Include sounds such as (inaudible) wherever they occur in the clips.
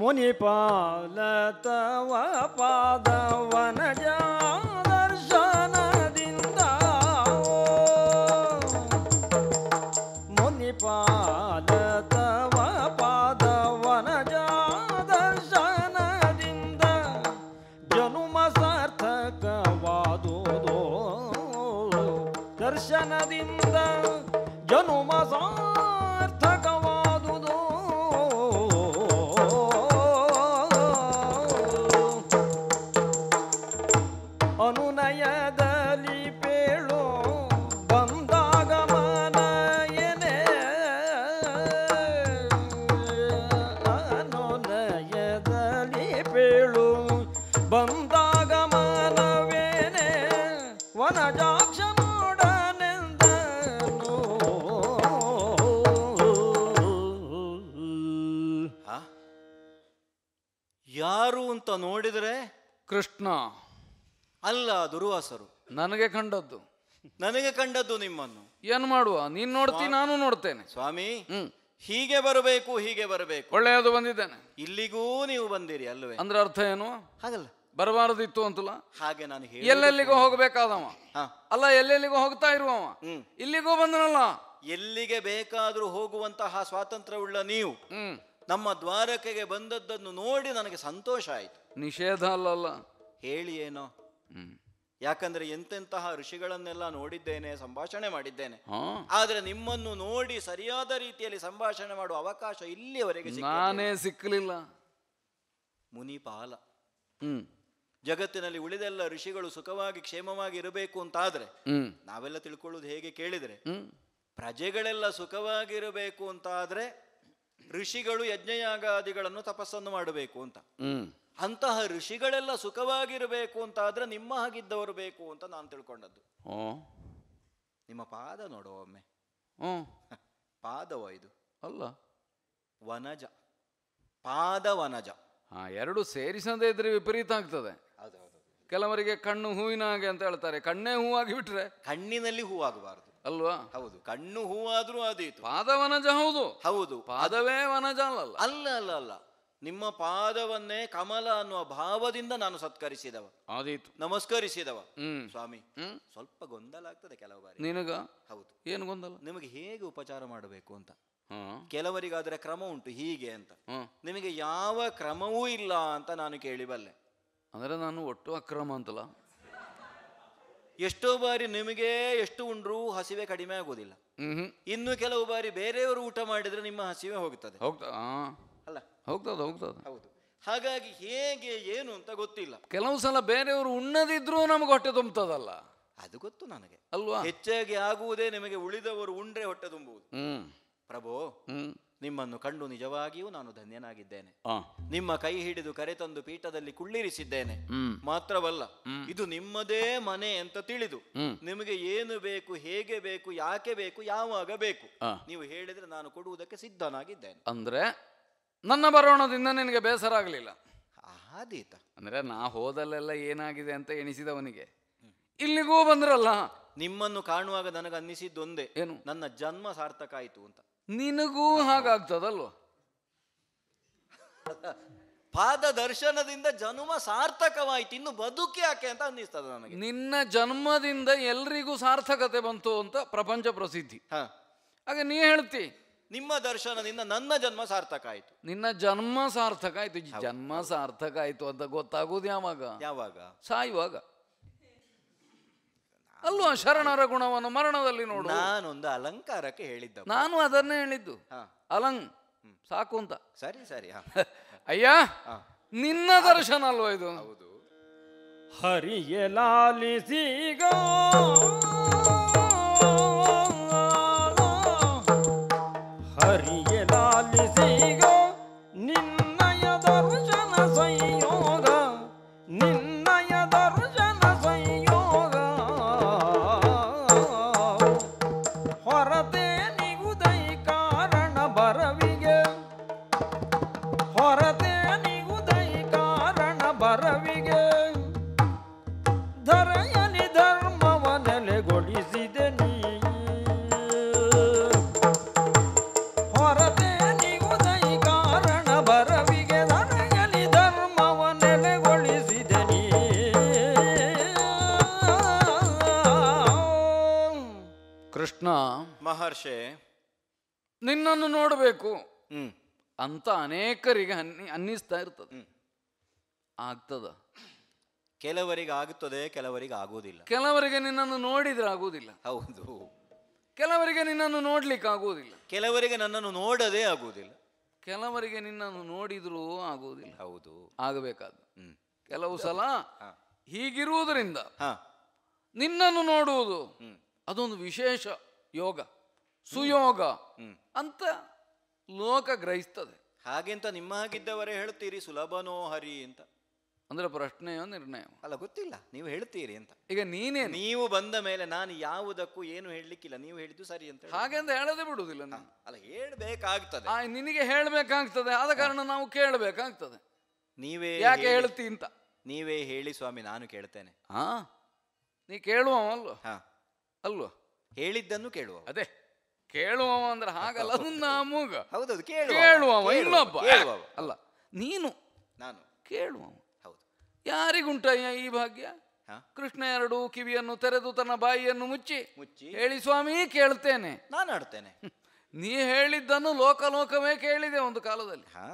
ಮುನಿ ಪಾಲತವ ಪಾದವನ ಅಂತ ನೋಡಿದರೆ ಕೃಷ್ಣ ಅಲ್ಲ ದುರ್ವಾಸರು ನನಗೆ ಕಂಡದ್ದು ನನಗೆ ಕಂಡದ್ದು ನಿಮ್ಮನ್ನು ಏನ್ ಮಾಡುವ ನೀನ್ ನೋಡ್ತೀನಿ ನಾನು ನೋಡ್ತೇನೆ ಸ್ವಾಮಿ ಹೀಗೆ ಬರಬೇಕು ಹೀಗೆ ಬರಬೇಕು ಒಳ್ಳೆಯದು ಬಂದಿದ್ದೇನೆ ಇಲ್ಲಿಗೂ ನೀವು ಬಂದಿರಿ ಅಲ್ವೇ ಅಂದ್ರೆ ಅರ್ಥ ಏನು ಹಾಗಲ್ಲ ಬರಬಾರದಿತ್ತು ಅಂತಲ್ಲ ಹಾಗೆ ನಾನು ಹೇಳಿ ಎಲ್ಲೆಲ್ಲಿಗೂ ಹೋಗಬೇಕಾದವ ಅಲ್ಲ ಎಲ್ಲೆಲ್ಲಿಗೂ ಹೋಗ್ತಾ ಇರುವವ ಇಲ್ಲಿಗೂ ಬಂದನಲ್ಲ ಎಲ್ಲಿಗೆ ಬೇಕಾದ್ರೂ ಹೋಗುವಂತಹ ಸ್ವಾತಂತ್ರ್ಯವುಳ್ಳ ನೀವು ನಮ್ಮ ದ್ವಾರಕೆಗೆ ಬಂದದ್ದನ್ನು ನೋಡಿ ನನಗೆ ಸಂತೋಷ ಆಯಿತು ನಿಷೇಧ ಅಲ್ಲಲ್ಲ ಹೇಳಿ ಏನೋ ಯಾಕಂದ್ರೆ ಎಂತೆಂತಹ ಋಷಿಗಳನ್ನೆಲ್ಲ ನೋಡಿದ್ದೇನೆ ಸಂಭಾಷಣೆ ಮಾಡಿದ್ದೇನೆ ಆದ್ರೆ ನಿಮ್ಮನ್ನು ನೋಡಿ ಸರಿಯಾದ ರೀತಿಯಲ್ಲಿ ಸಂಭಾಷಣೆ ಮಾಡುವ ಅವಕಾಶ ಇಲ್ಲಿಯವರೆಗೆ ನಾನೇ ಸಿಕ್ಕಲಿಲ್ಲ ಮುನಿಪಾಲ ಹ್ಮ್ ಜಗತ್ತಿನಲ್ಲಿ ಉಳಿದೆಲ್ಲ ಋಷಿಗಳು ಸುಖವಾಗಿ ಕ್ಷೇಮವಾಗಿ ಇರಬೇಕು ಅಂತಾದ್ರೆ ನಾವೆಲ್ಲ ತಿಳ್ಕೊಳ್ಳೋದು ಹೇಗೆ ಕೇಳಿದ್ರೆ ಪ್ರಜೆಗಳೆಲ್ಲ ಸುಖವಾಗಿರಬೇಕು ಅಂತಾದ್ರೆ ಋಷಿಗಳು ಯಜ್ಞಯಾಗಾದಿಗಳನ್ನು ತಪಸ್ಸನ್ನು ಮಾಡಬೇಕು ಅಂತ ಅಂತಹ ಋಷಿಗಳೆಲ್ಲ ಸುಖವಾಗಿರಬೇಕು ಅಂತ ಆದ್ರೆ ನಿಮ್ಮ ಹಾಗಿದ್ದವರು ಬೇಕು ಅಂತ ನಾನು ತಿಳ್ಕೊಂಡದ್ದು ನಿಮ್ಮ ಪಾದ ನೋಡುವ ಒಮ್ಮೆ ಪಾದವ ಇದು ಅಲ್ಲ ವನಜ ಪಾದ ವನಜ ಎರಡು ಸೇರಿಸದೇ ಇದ್ರೆ ವಿಪರೀತ ಆಗ್ತದೆ ಕೆಲವರಿಗೆ ಕಣ್ಣು ಹೂವಿನ ಹಾಗೆ ಅಂತ ಹೇಳ್ತಾರೆ ಕಣ್ಣೇ ಹೂವಾಗಿ ಬಿಟ್ರೆ ಕಣ್ಣಿನಲ್ಲಿ ಹೂವಾಗಬಾರದು ಅಲ್ವಾ ಹೌದು ಕಣ್ಣು ಹೂವಾದ್ರೂ ಆದೀತು ಪಾದ ವನಜ ಹೌದು ಹೌದು ಪಾದವೇ ವನಜ ಅಲ್ಲ ಅಲ್ಲ ಅಲ್ಲ ಅಲ್ಲ ನಿಮ್ಮ ಪಾದವನ್ನೇ ಕಮಲ ಅನ್ನುವ ಭಾವದಿಂದ ನಾನು ಸತ್ಕರಿಸಿದವ ಆದೀತು ನಮಸ್ಕರಿಸಿದವ ಸ್ವಾಮಿ ಸ್ವಲ್ಪ ಗೊಂದಲ ಆಗ್ತದೆ ಕೆಲವು ಬಾರಿ ನಿನಗ ಹೌದು ಏನು ಗೊಂದಲ ನಿಮಗೆ ಹೇಗೆ ಉಪಚಾರ ಮಾಡಬೇಕು ಅಂತ ಕೆಲವರಿಗಾದ್ರೆ ಕ್ರಮ ಉಂಟು ಹೀಗೆ ಅಂತ ನಿಮಗೆ ಯಾವ ಕ್ರಮವೂ ಇಲ್ಲ ಅಂತ ನಾನು ಕೇಳಿಬಲ್ಲೆ ಅಂದ್ರೆ ನಾನು ಒಟ್ಟು ಅಕ್ರಮ ಅಂತಲ್ಲ ಎಷ್ಟೋ ಬಾರಿ ನಿಮಗೆ ಎಷ್ಟು ಉಂಡ್ರೂ ಹಸಿವೆ ಕಡಿಮೆ ಆಗೋದಿಲ್ಲ ಇನ್ನು ಕೆಲವು ಬಾರಿ ಬೇರೆಯವರು ಊಟ ಮಾಡಿದ್ರೆ ನಿಮ್ಮ ಹಸಿವೆ ಹೋಗ್ತದೆ ಅಲ್ಲ ಹೋಗ್ತದೆ ಹೋಗ್ತದ ಹೌದು ಹಾಗಾಗಿ ಹೇಗೆ ಏನು ಅಂತ ಗೊತ್ತಿಲ್ಲ ಕೆಲವು ಸಲ ಬೇರೆಯವರು ಉಣ್ಣದಿದ್ರು ನಮ್ಗೆ ಹೊಟ್ಟೆ ತುಂಬುತ್ತದಲ್ಲ ಅದು ಗೊತ್ತು ನನಗೆ ಅಲ್ವಾ ಹೆಚ್ಚಾಗಿ ಆಗುವುದೇ ನಿಮಗೆ ಉಳಿದವರು ಉಂಡ್ರೆ ಹೊಟ್ಟೆ ತುಂಬುವುದು ಪ್ರಭು ನಿಮ್ಮನ್ನು ಕಂಡು ನಿಜವಾಗಿಯೂ ನಾನು ಧನ್ಯನಾಗಿದ್ದೇನೆ ನಿಮ್ಮ ಕೈ ಹಿಡಿದು ಕರೆತಂದು ಪೀಠದಲ್ಲಿ ಕುಳ್ಳಿರಿಸಿದ್ದೇನೆ ಮಾತ್ರವಲ್ಲ ಇದು ನಿಮ್ಮದೇ ಮನೆ ಅಂತ ತಿಳಿದು ನಿಮಗೆ ಏನು ಬೇಕು ಹೇಗೆ ಬೇಕು ಯಾಕೆ ಬೇಕು ಯಾವಾಗ ಬೇಕು ನೀವು ಹೇಳಿದ್ರೆ ನಾನು ಕೊಡುವುದಕ್ಕೆ ಸಿದ್ಧನಾಗಿದ್ದೇನೆ ಅಂದ್ರೆ ನನ್ನ ಬರೋಣದಿಂದ ನಿನಗೆ ಬೇಸರ ಆಗಲಿಲ್ಲ ಆದೀತ ಅಂದ್ರೆ ನಾ ಹೋದಲ್ಲೆಲ್ಲ ಏನಾಗಿದೆ ಅಂತ ಎಣಿಸಿದವನಿಗೆ ಇಲ್ಲಿಗೂ ಬಂದ್ರಲ್ಲ ನಿಮ್ಮನ್ನು ಕಾಣುವಾಗ ನನಗೆ ಏನು ನನ್ನ ಜನ್ಮ ಸಾರ್ಥಕ ಆಯಿತು ಅಂತ ನಿನಗೂ ಹಾಗಾಗ್ತದಲ್ವ ಪಾದ ದರ್ಶನದಿಂದ ಜನ್ಮ ಸಾರ್ಥಕವಾಯ್ತು ಇನ್ನು ಬದುಕಿ ಯಾಕೆ ಅಂತ ಅನ್ನಿಸ್ತದೆ ನನಗೆ ನಿನ್ನ ಜನ್ಮದಿಂದ ಎಲ್ರಿಗೂ ಸಾರ್ಥಕತೆ ಬಂತು ಅಂತ ಪ್ರಪಂಚ ಪ್ರಸಿದ್ಧಿ ಹಾಗೆ ನೀ ಹೇಳ್ತಿ ನಿಮ್ಮ ದರ್ಶನದಿಂದ ನನ್ನ ಜನ್ಮ ಸಾರ್ಥಕ ಆಯ್ತು ನಿನ್ನ ಜನ್ಮ ಸಾರ್ಥಕ ಆಯ್ತು ಜನ್ಮ ಸಾರ್ಥಕ ಆಯ್ತು ಅಂತ ಗೊತ್ತಾಗೋದು ಯಾವಾಗ ಯಾವಾಗ ಸಾಯುವಾಗ ಅಲ್ವಾ ಶರಣರ ಗುಣವನ್ನು ಮರಣದಲ್ಲಿ ನೋಡು ನಾನೊಂದು ಅಲಂಕಾರಕ್ಕೆ ಹೇಳಿದ್ದ ನಾನು ಅದನ್ನೇ ಹೇಳಿದ್ದು ಅಲಂ ಸಾಕು ಅಂತ ಸರಿ ಸರಿ (laughs) ಅಯ್ಯ ನಿನ್ನ ದರ್ಶನ ಅಲ್ವ ಇದು ಹೌದು ಹರಿಯ ಲಾಲಿಸಿಗ ಹರಿ ಅನೇಕರಿಗೆ ಅನ್ನಿ ಅನ್ನಿಸ್ತಾ ಇರ್ತದೆ ಆಗ್ತದ ಕೆಲವರಿಗೆ ಆಗುತ್ತದೆ ಕೆಲವರಿಗೆ ಆಗುವುದಿಲ್ಲ ಕೆಲವರಿಗೆ ನಿನ್ನನ್ನು ನೋಡಿದ್ರೆ ಆಗುವುದಿಲ್ಲ ಹೌದು ಕೆಲವರಿಗೆ ನಿನ್ನನ್ನು ನೋಡ್ಲಿಕ್ಕೆ ಆಗುವುದಿಲ್ಲ ಕೆಲವರಿಗೆ ನನ್ನನ್ನು ನೋಡದೇ ಆಗುವುದಿಲ್ಲ ಕೆಲವರಿಗೆ ನಿನ್ನನ್ನು ನೋಡಿದ್ರೂ ಆಗುವುದಿಲ್ಲ ಹೌದು ಆಗಬೇಕಾದ ಕೆಲವು ಸಲ ಹೀಗಿರುವುದರಿಂದ ನಿನ್ನನ್ನು ನೋಡುವುದು ಅದೊಂದು ವಿಶೇಷ ಯೋಗ ಸುಯೋಗ ಅಂತ ಲೋಕ ಗ್ರಹಿಸ್ತದೆ ಹಾಗೆಂತ ನಿಮ್ಮ ಹಾಗಿದ್ದವರೇ ಹೇಳ್ತೀರಿ ಸುಲಭನೋ ಹರಿ ಅಂತ ಅಂದ್ರೆ ಪ್ರಶ್ನೆಯೋ ನಿರ್ಣಯ ಅಲ್ಲ ಗೊತ್ತಿಲ್ಲ ನೀವು ಹೇಳ್ತೀರಿ ಅಂತ ಈಗ ನೀನೇ ನೀವು ಬಂದ ಮೇಲೆ ನಾನು ಯಾವುದಕ್ಕೂ ಏನು ಹೇಳಲಿಕ್ಕಿಲ್ಲ ನೀವು ಹೇಳಿದ್ದು ಸರಿ ಅಂತ ಹಾಗೆ ಅಂತ ಹೇಳದೆ ಬಿಡುವುದಿಲ್ಲ ನಾನು ಅಲ್ಲ ಹೇಳ್ಬೇಕಾಗ್ತದೆ ನಿನಗೆ ಹೇಳ್ಬೇಕಾಗ್ತದೆ ಆದ ಕಾರಣ ನಾವು ಕೇಳಬೇಕಾಗ್ತದೆ ನೀವೇ ಯಾಕೆ ಹೇಳ್ತಿ ಅಂತ ನೀವೇ ಹೇಳಿ ಸ್ವಾಮಿ ನಾನು ಕೇಳ್ತೇನೆ ಹಾ ನೀ ಕೇಳುವ ಅಲ್ವಾ ಹಾ ಅಲ್ವಾ ಹೇಳಿದ್ದನ್ನು ಕೇಳುವ ಅದೇ ಕೇಳುವವ ಅಂದ್ರೆ ಹಾಗಲ್ಲ ಅದು (laughs) ನಮಗ ಹೌದೌದು ಕೇಳುವವ ಇನ್ನೊಬ್ಬ ಅಲ್ಲ ನೀನು ನಾನು ಕೇಳುವವ ಹೌದು ಯಾರಿಗುಂಟಯ್ಯ ಈ ಭಾಗ್ಯ ಕೃಷ್ಣ ಎರಡು ಕಿವಿಯನ್ನು ತೆರೆದು ತನ್ನ ಬಾಯಿಯನ್ನು ಮುಚ್ಚಿ ಮುಚ್ಚಿ ಹೇಳಿ ಸ್ವಾಮಿ ಕೇಳ್ತೇನೆ ನಾನು ಆಡ್ತೇನೆ (laughs) ನೀ ಹೇಳಿದ್ದನ್ನು ಲೋಕಲೋಕವೇ ಕೇಳಿದೆ ಒಂದು ಕಾಲದಲ್ಲಿ ಹಾ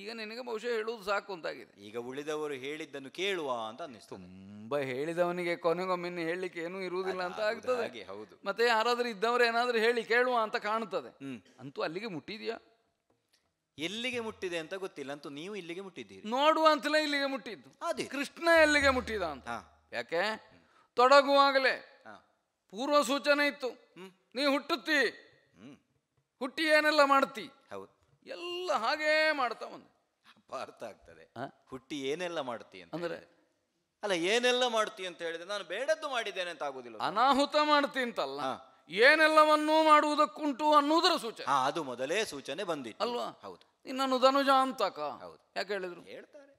ಈಗ ನಿನಗೆ ಬಹುಶಃ ಹೇಳುವುದು ಸಾಕು ಅಂತಾಗಿದೆ ಈಗ ಉಳಿದವರು ಹೇಳಿದ್ದನ್ನು ಕೇಳುವ ಅಂತ ಅನ್ನಿಸ್ತು ತುಂಬ ಹೇಳಿದವನಿಗೆ ಕೊನೆಗೊಮ್ಮೆ ಹೇಳಲಿಕ್ಕೆ ಏನೂ ಇರುವುದಿಲ್ಲ ಅಂತ ಆಗ್ತದೆ ಹೌದು ಮತ್ತೆ ಯಾರಾದರೂ ಇದ್ದವರು ಏನಾದರೂ ಹೇಳಿ ಕೇಳುವ ಅಂತ ಕಾಣುತ್ತದೆ ಅಂತೂ ಅಲ್ಲಿಗೆ ಮುಟ್ಟಿದೆಯಾ ಎಲ್ಲಿಗೆ ಮುಟ್ಟಿದೆ ಅಂತ ಗೊತ್ತಿಲ್ಲ ಅಂತೂ ನೀವು ಇಲ್ಲಿಗೆ ಮುಟ್ಟಿದ್ದೀರಿ ನೋಡುವ ಅಂತಲೇ ಇಲ್ಲಿಗೆ ಮುಟ್ಟಿದ್ದು ಅದೇ ಕೃಷ್ಣ ಎಲ್ಲಿಗೆ ಮುಟ್ಟಿದ ಅಂತ ಯಾಕೆ ತೊಡಗುವಾಗಲೇ ಪೂರ್ವ ಸೂಚನೆ ಇತ್ತು ನೀ ಹುಟ್ಟುತ್ತಿ ಹುಟ್ಟಿ ಏನೆಲ್ಲ ಮಾಡ್ತಿ ಎಲ್ಲ ಹಾಗೇ ಮಾಡ್ತಾ ಬಂದ ಅರ್ಥ ಆಗ್ತದೆ ಹುಟ್ಟಿ ಏನೆಲ್ಲ ಮಾಡ್ತೀಯ ಅಂದ್ರೆ ಅಲ್ಲ ಏನೆಲ್ಲ ಮಾಡ್ತೀಯ ಅಂತ ಹೇಳಿದ್ರೆ ನಾನು ಬೇಡದ್ದು ಮಾಡಿದ್ದೇನೆ ಅಂತ ಆಗುದಿಲ್ಲ ಅನಾಹುತ ಮಾಡ್ತೀನಿ ಅಂತಲ್ಲ ಏನೆಲ್ಲವನ್ನೂ ಮಾಡುವುದಕ್ಕುಂಟು ಅನ್ನುವುದರ ಸೂಚನೆ ಅದು ಮೊದಲೇ ಸೂಚನೆ ಬಂದಿ ಅಲ್ವಾ ಹೌದು ನಿನ್ನನ್ನು ಧನುಜ ಅಂತಕ ಹೌದು ಯಾಕೆ ಹೇಳಿದ್ರು ಹೇಳ್ತಾರೆ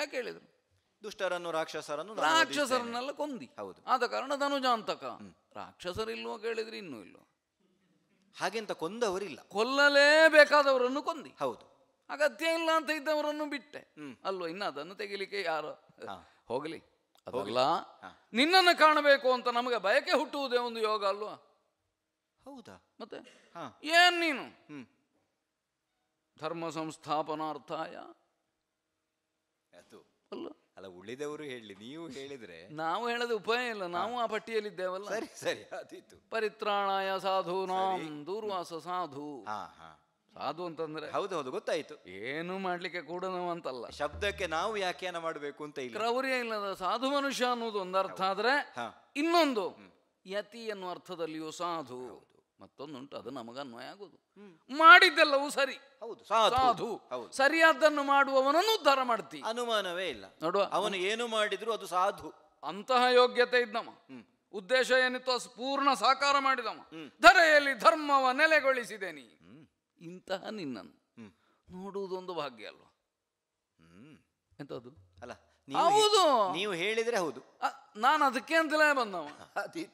ಯಾಕೆ ಹೇಳಿದ್ರು ದುಷ್ಟರನ್ನು ರಾಕ್ಷಸರನ್ನು ರಾಕ್ಷಸರನ್ನೆಲ್ಲ ಕೊಂದಿ ಹೌದು ಆದ ಕಾರಣ ಧನುಜ ಅಂತಕ ರಾಕ್ಷಸರಿಲ್ವೋ ಕೇಳಿದ್ರೆ ಇನ್ನೂ ಇಲ್ಲೋ ಹಾಗೆಂತ ಕೊಂದವರಿಲ್ಲ ಕೊಲ್ಲಲೇಬೇಕಾದವರನ್ನು ಕೊಂದಿ ಹೌದು ಅಗತ್ಯ ಇಲ್ಲ ಅಂತ ಇದ್ದವರನ್ನು ಬಿಟ್ಟೆ ಅಲ್ವಾ ಇನ್ನು ಅದನ್ನು ತೆಗಿಲಿಕ್ಕೆ ಯಾರು ಹೋಗಲಿ ಅದಲ್ಲ ನಿನ್ನನ್ನು ಕಾಣಬೇಕು ಅಂತ ನಮಗೆ ಬಯಕೆ ಹುಟ್ಟುವುದೇ ಒಂದು ಯೋಗ ಅಲ್ವಾ ಹೌದಾ ಮತ್ತೆ ಏನ್ ನೀನು ಧರ್ಮ ಸಂಸ್ಥಾಪನಾರ್ಥಾಯ ಅಲ್ಲ ಅಲ್ಲ ಉಳಿದವರು ಹೇಳಿ ನೀವು ಹೇಳಿದ್ರೆ (laughs) ನಾವು ಹೇಳದ ಉಪಾಯ ಇಲ್ಲ ನಾವು ಆ ಪಟ್ಟಿಯಲ್ಲಿದ್ದೇವಲ್ಲ ಸರಿ ಸರಿ ಅದಿತ್ತು ಪರಿತ್ರಾಣಾಯ ಸಾಧು ನಾಮ್ ದೂರ್ವಾಸ ಸಾಧು ಸಾಧು ಅಂತಂದ್ರೆ ಹೌದು ಹೌದು ಗೊತ್ತಾಯ್ತು ಏನು ಮಾಡ್ಲಿಕ್ಕೆ ಕೂಡ ಅಂತಲ್ಲ ಶಬ್ದಕ್ಕೆ ನಾವು ವ್ಯಾಖ್ಯಾನ ಮಾಡಬೇಕು ಅಂತ ಇಲ್ಲ ಕ್ರೌರ್ಯ ಇಲ್ಲದ ಸಾಧು ಮನುಷ್ಯ ಅನ್ನೋದು ಒಂದರ್ಥ ಆದ್ರೆ ಇನ್ನೊಂದು ಯತಿ ಎನ್ನುವ ಅರ್ಥದಲ್ಲಿಯೂ ಸಾಧು ಮತ್ತೊಂದುಂಟು ಅದು ನಮಗ ಅನ್ವಯ ಆಗೋದು ಮಾಡಿದ್ದೆಲ್ಲವೂ ಸರಿ ಸಾಧು ಹೌದು ಸರಿಯಾದ್ದನ್ನು ಮಾಡುವವನನ್ನು ಉದ್ಧಾರ ಮಾಡ್ತಿ ಅನುಮಾನವೇ ಇಲ್ಲ ನೋಡುವ ಅವನು ಏನು ಮಾಡಿದ್ರು ಅದು ಸಾಧು ಅಂತಹ ಯೋಗ್ಯತೆ ಇದ್ದಮ್ಮ ಉದ್ದೇಶ ಏನಿತ್ತು ಪೂರ್ಣ ಸಾಕಾರ ಮಾಡಿದಮ್ಮ ಧರೆಯಲ್ಲಿ ಧರ್ಮವ ನೆಲೆಗೊಳಿಸಿದೆ ನೀ ಇಂತಹ ನಿನ್ನನ್ನು ನೋಡುವುದೊಂದು ಭಾಗ್ಯ ಅಲ್ವಾ ಎಂತದ್ದು ಅಲ್ಲ ಹೌದು ನೀವು ಹೇಳಿದ್ರೆ ಹೌದು ನಾನು ಅದಕ್ಕೆ ಅಂತಲೇ ಬಂದವ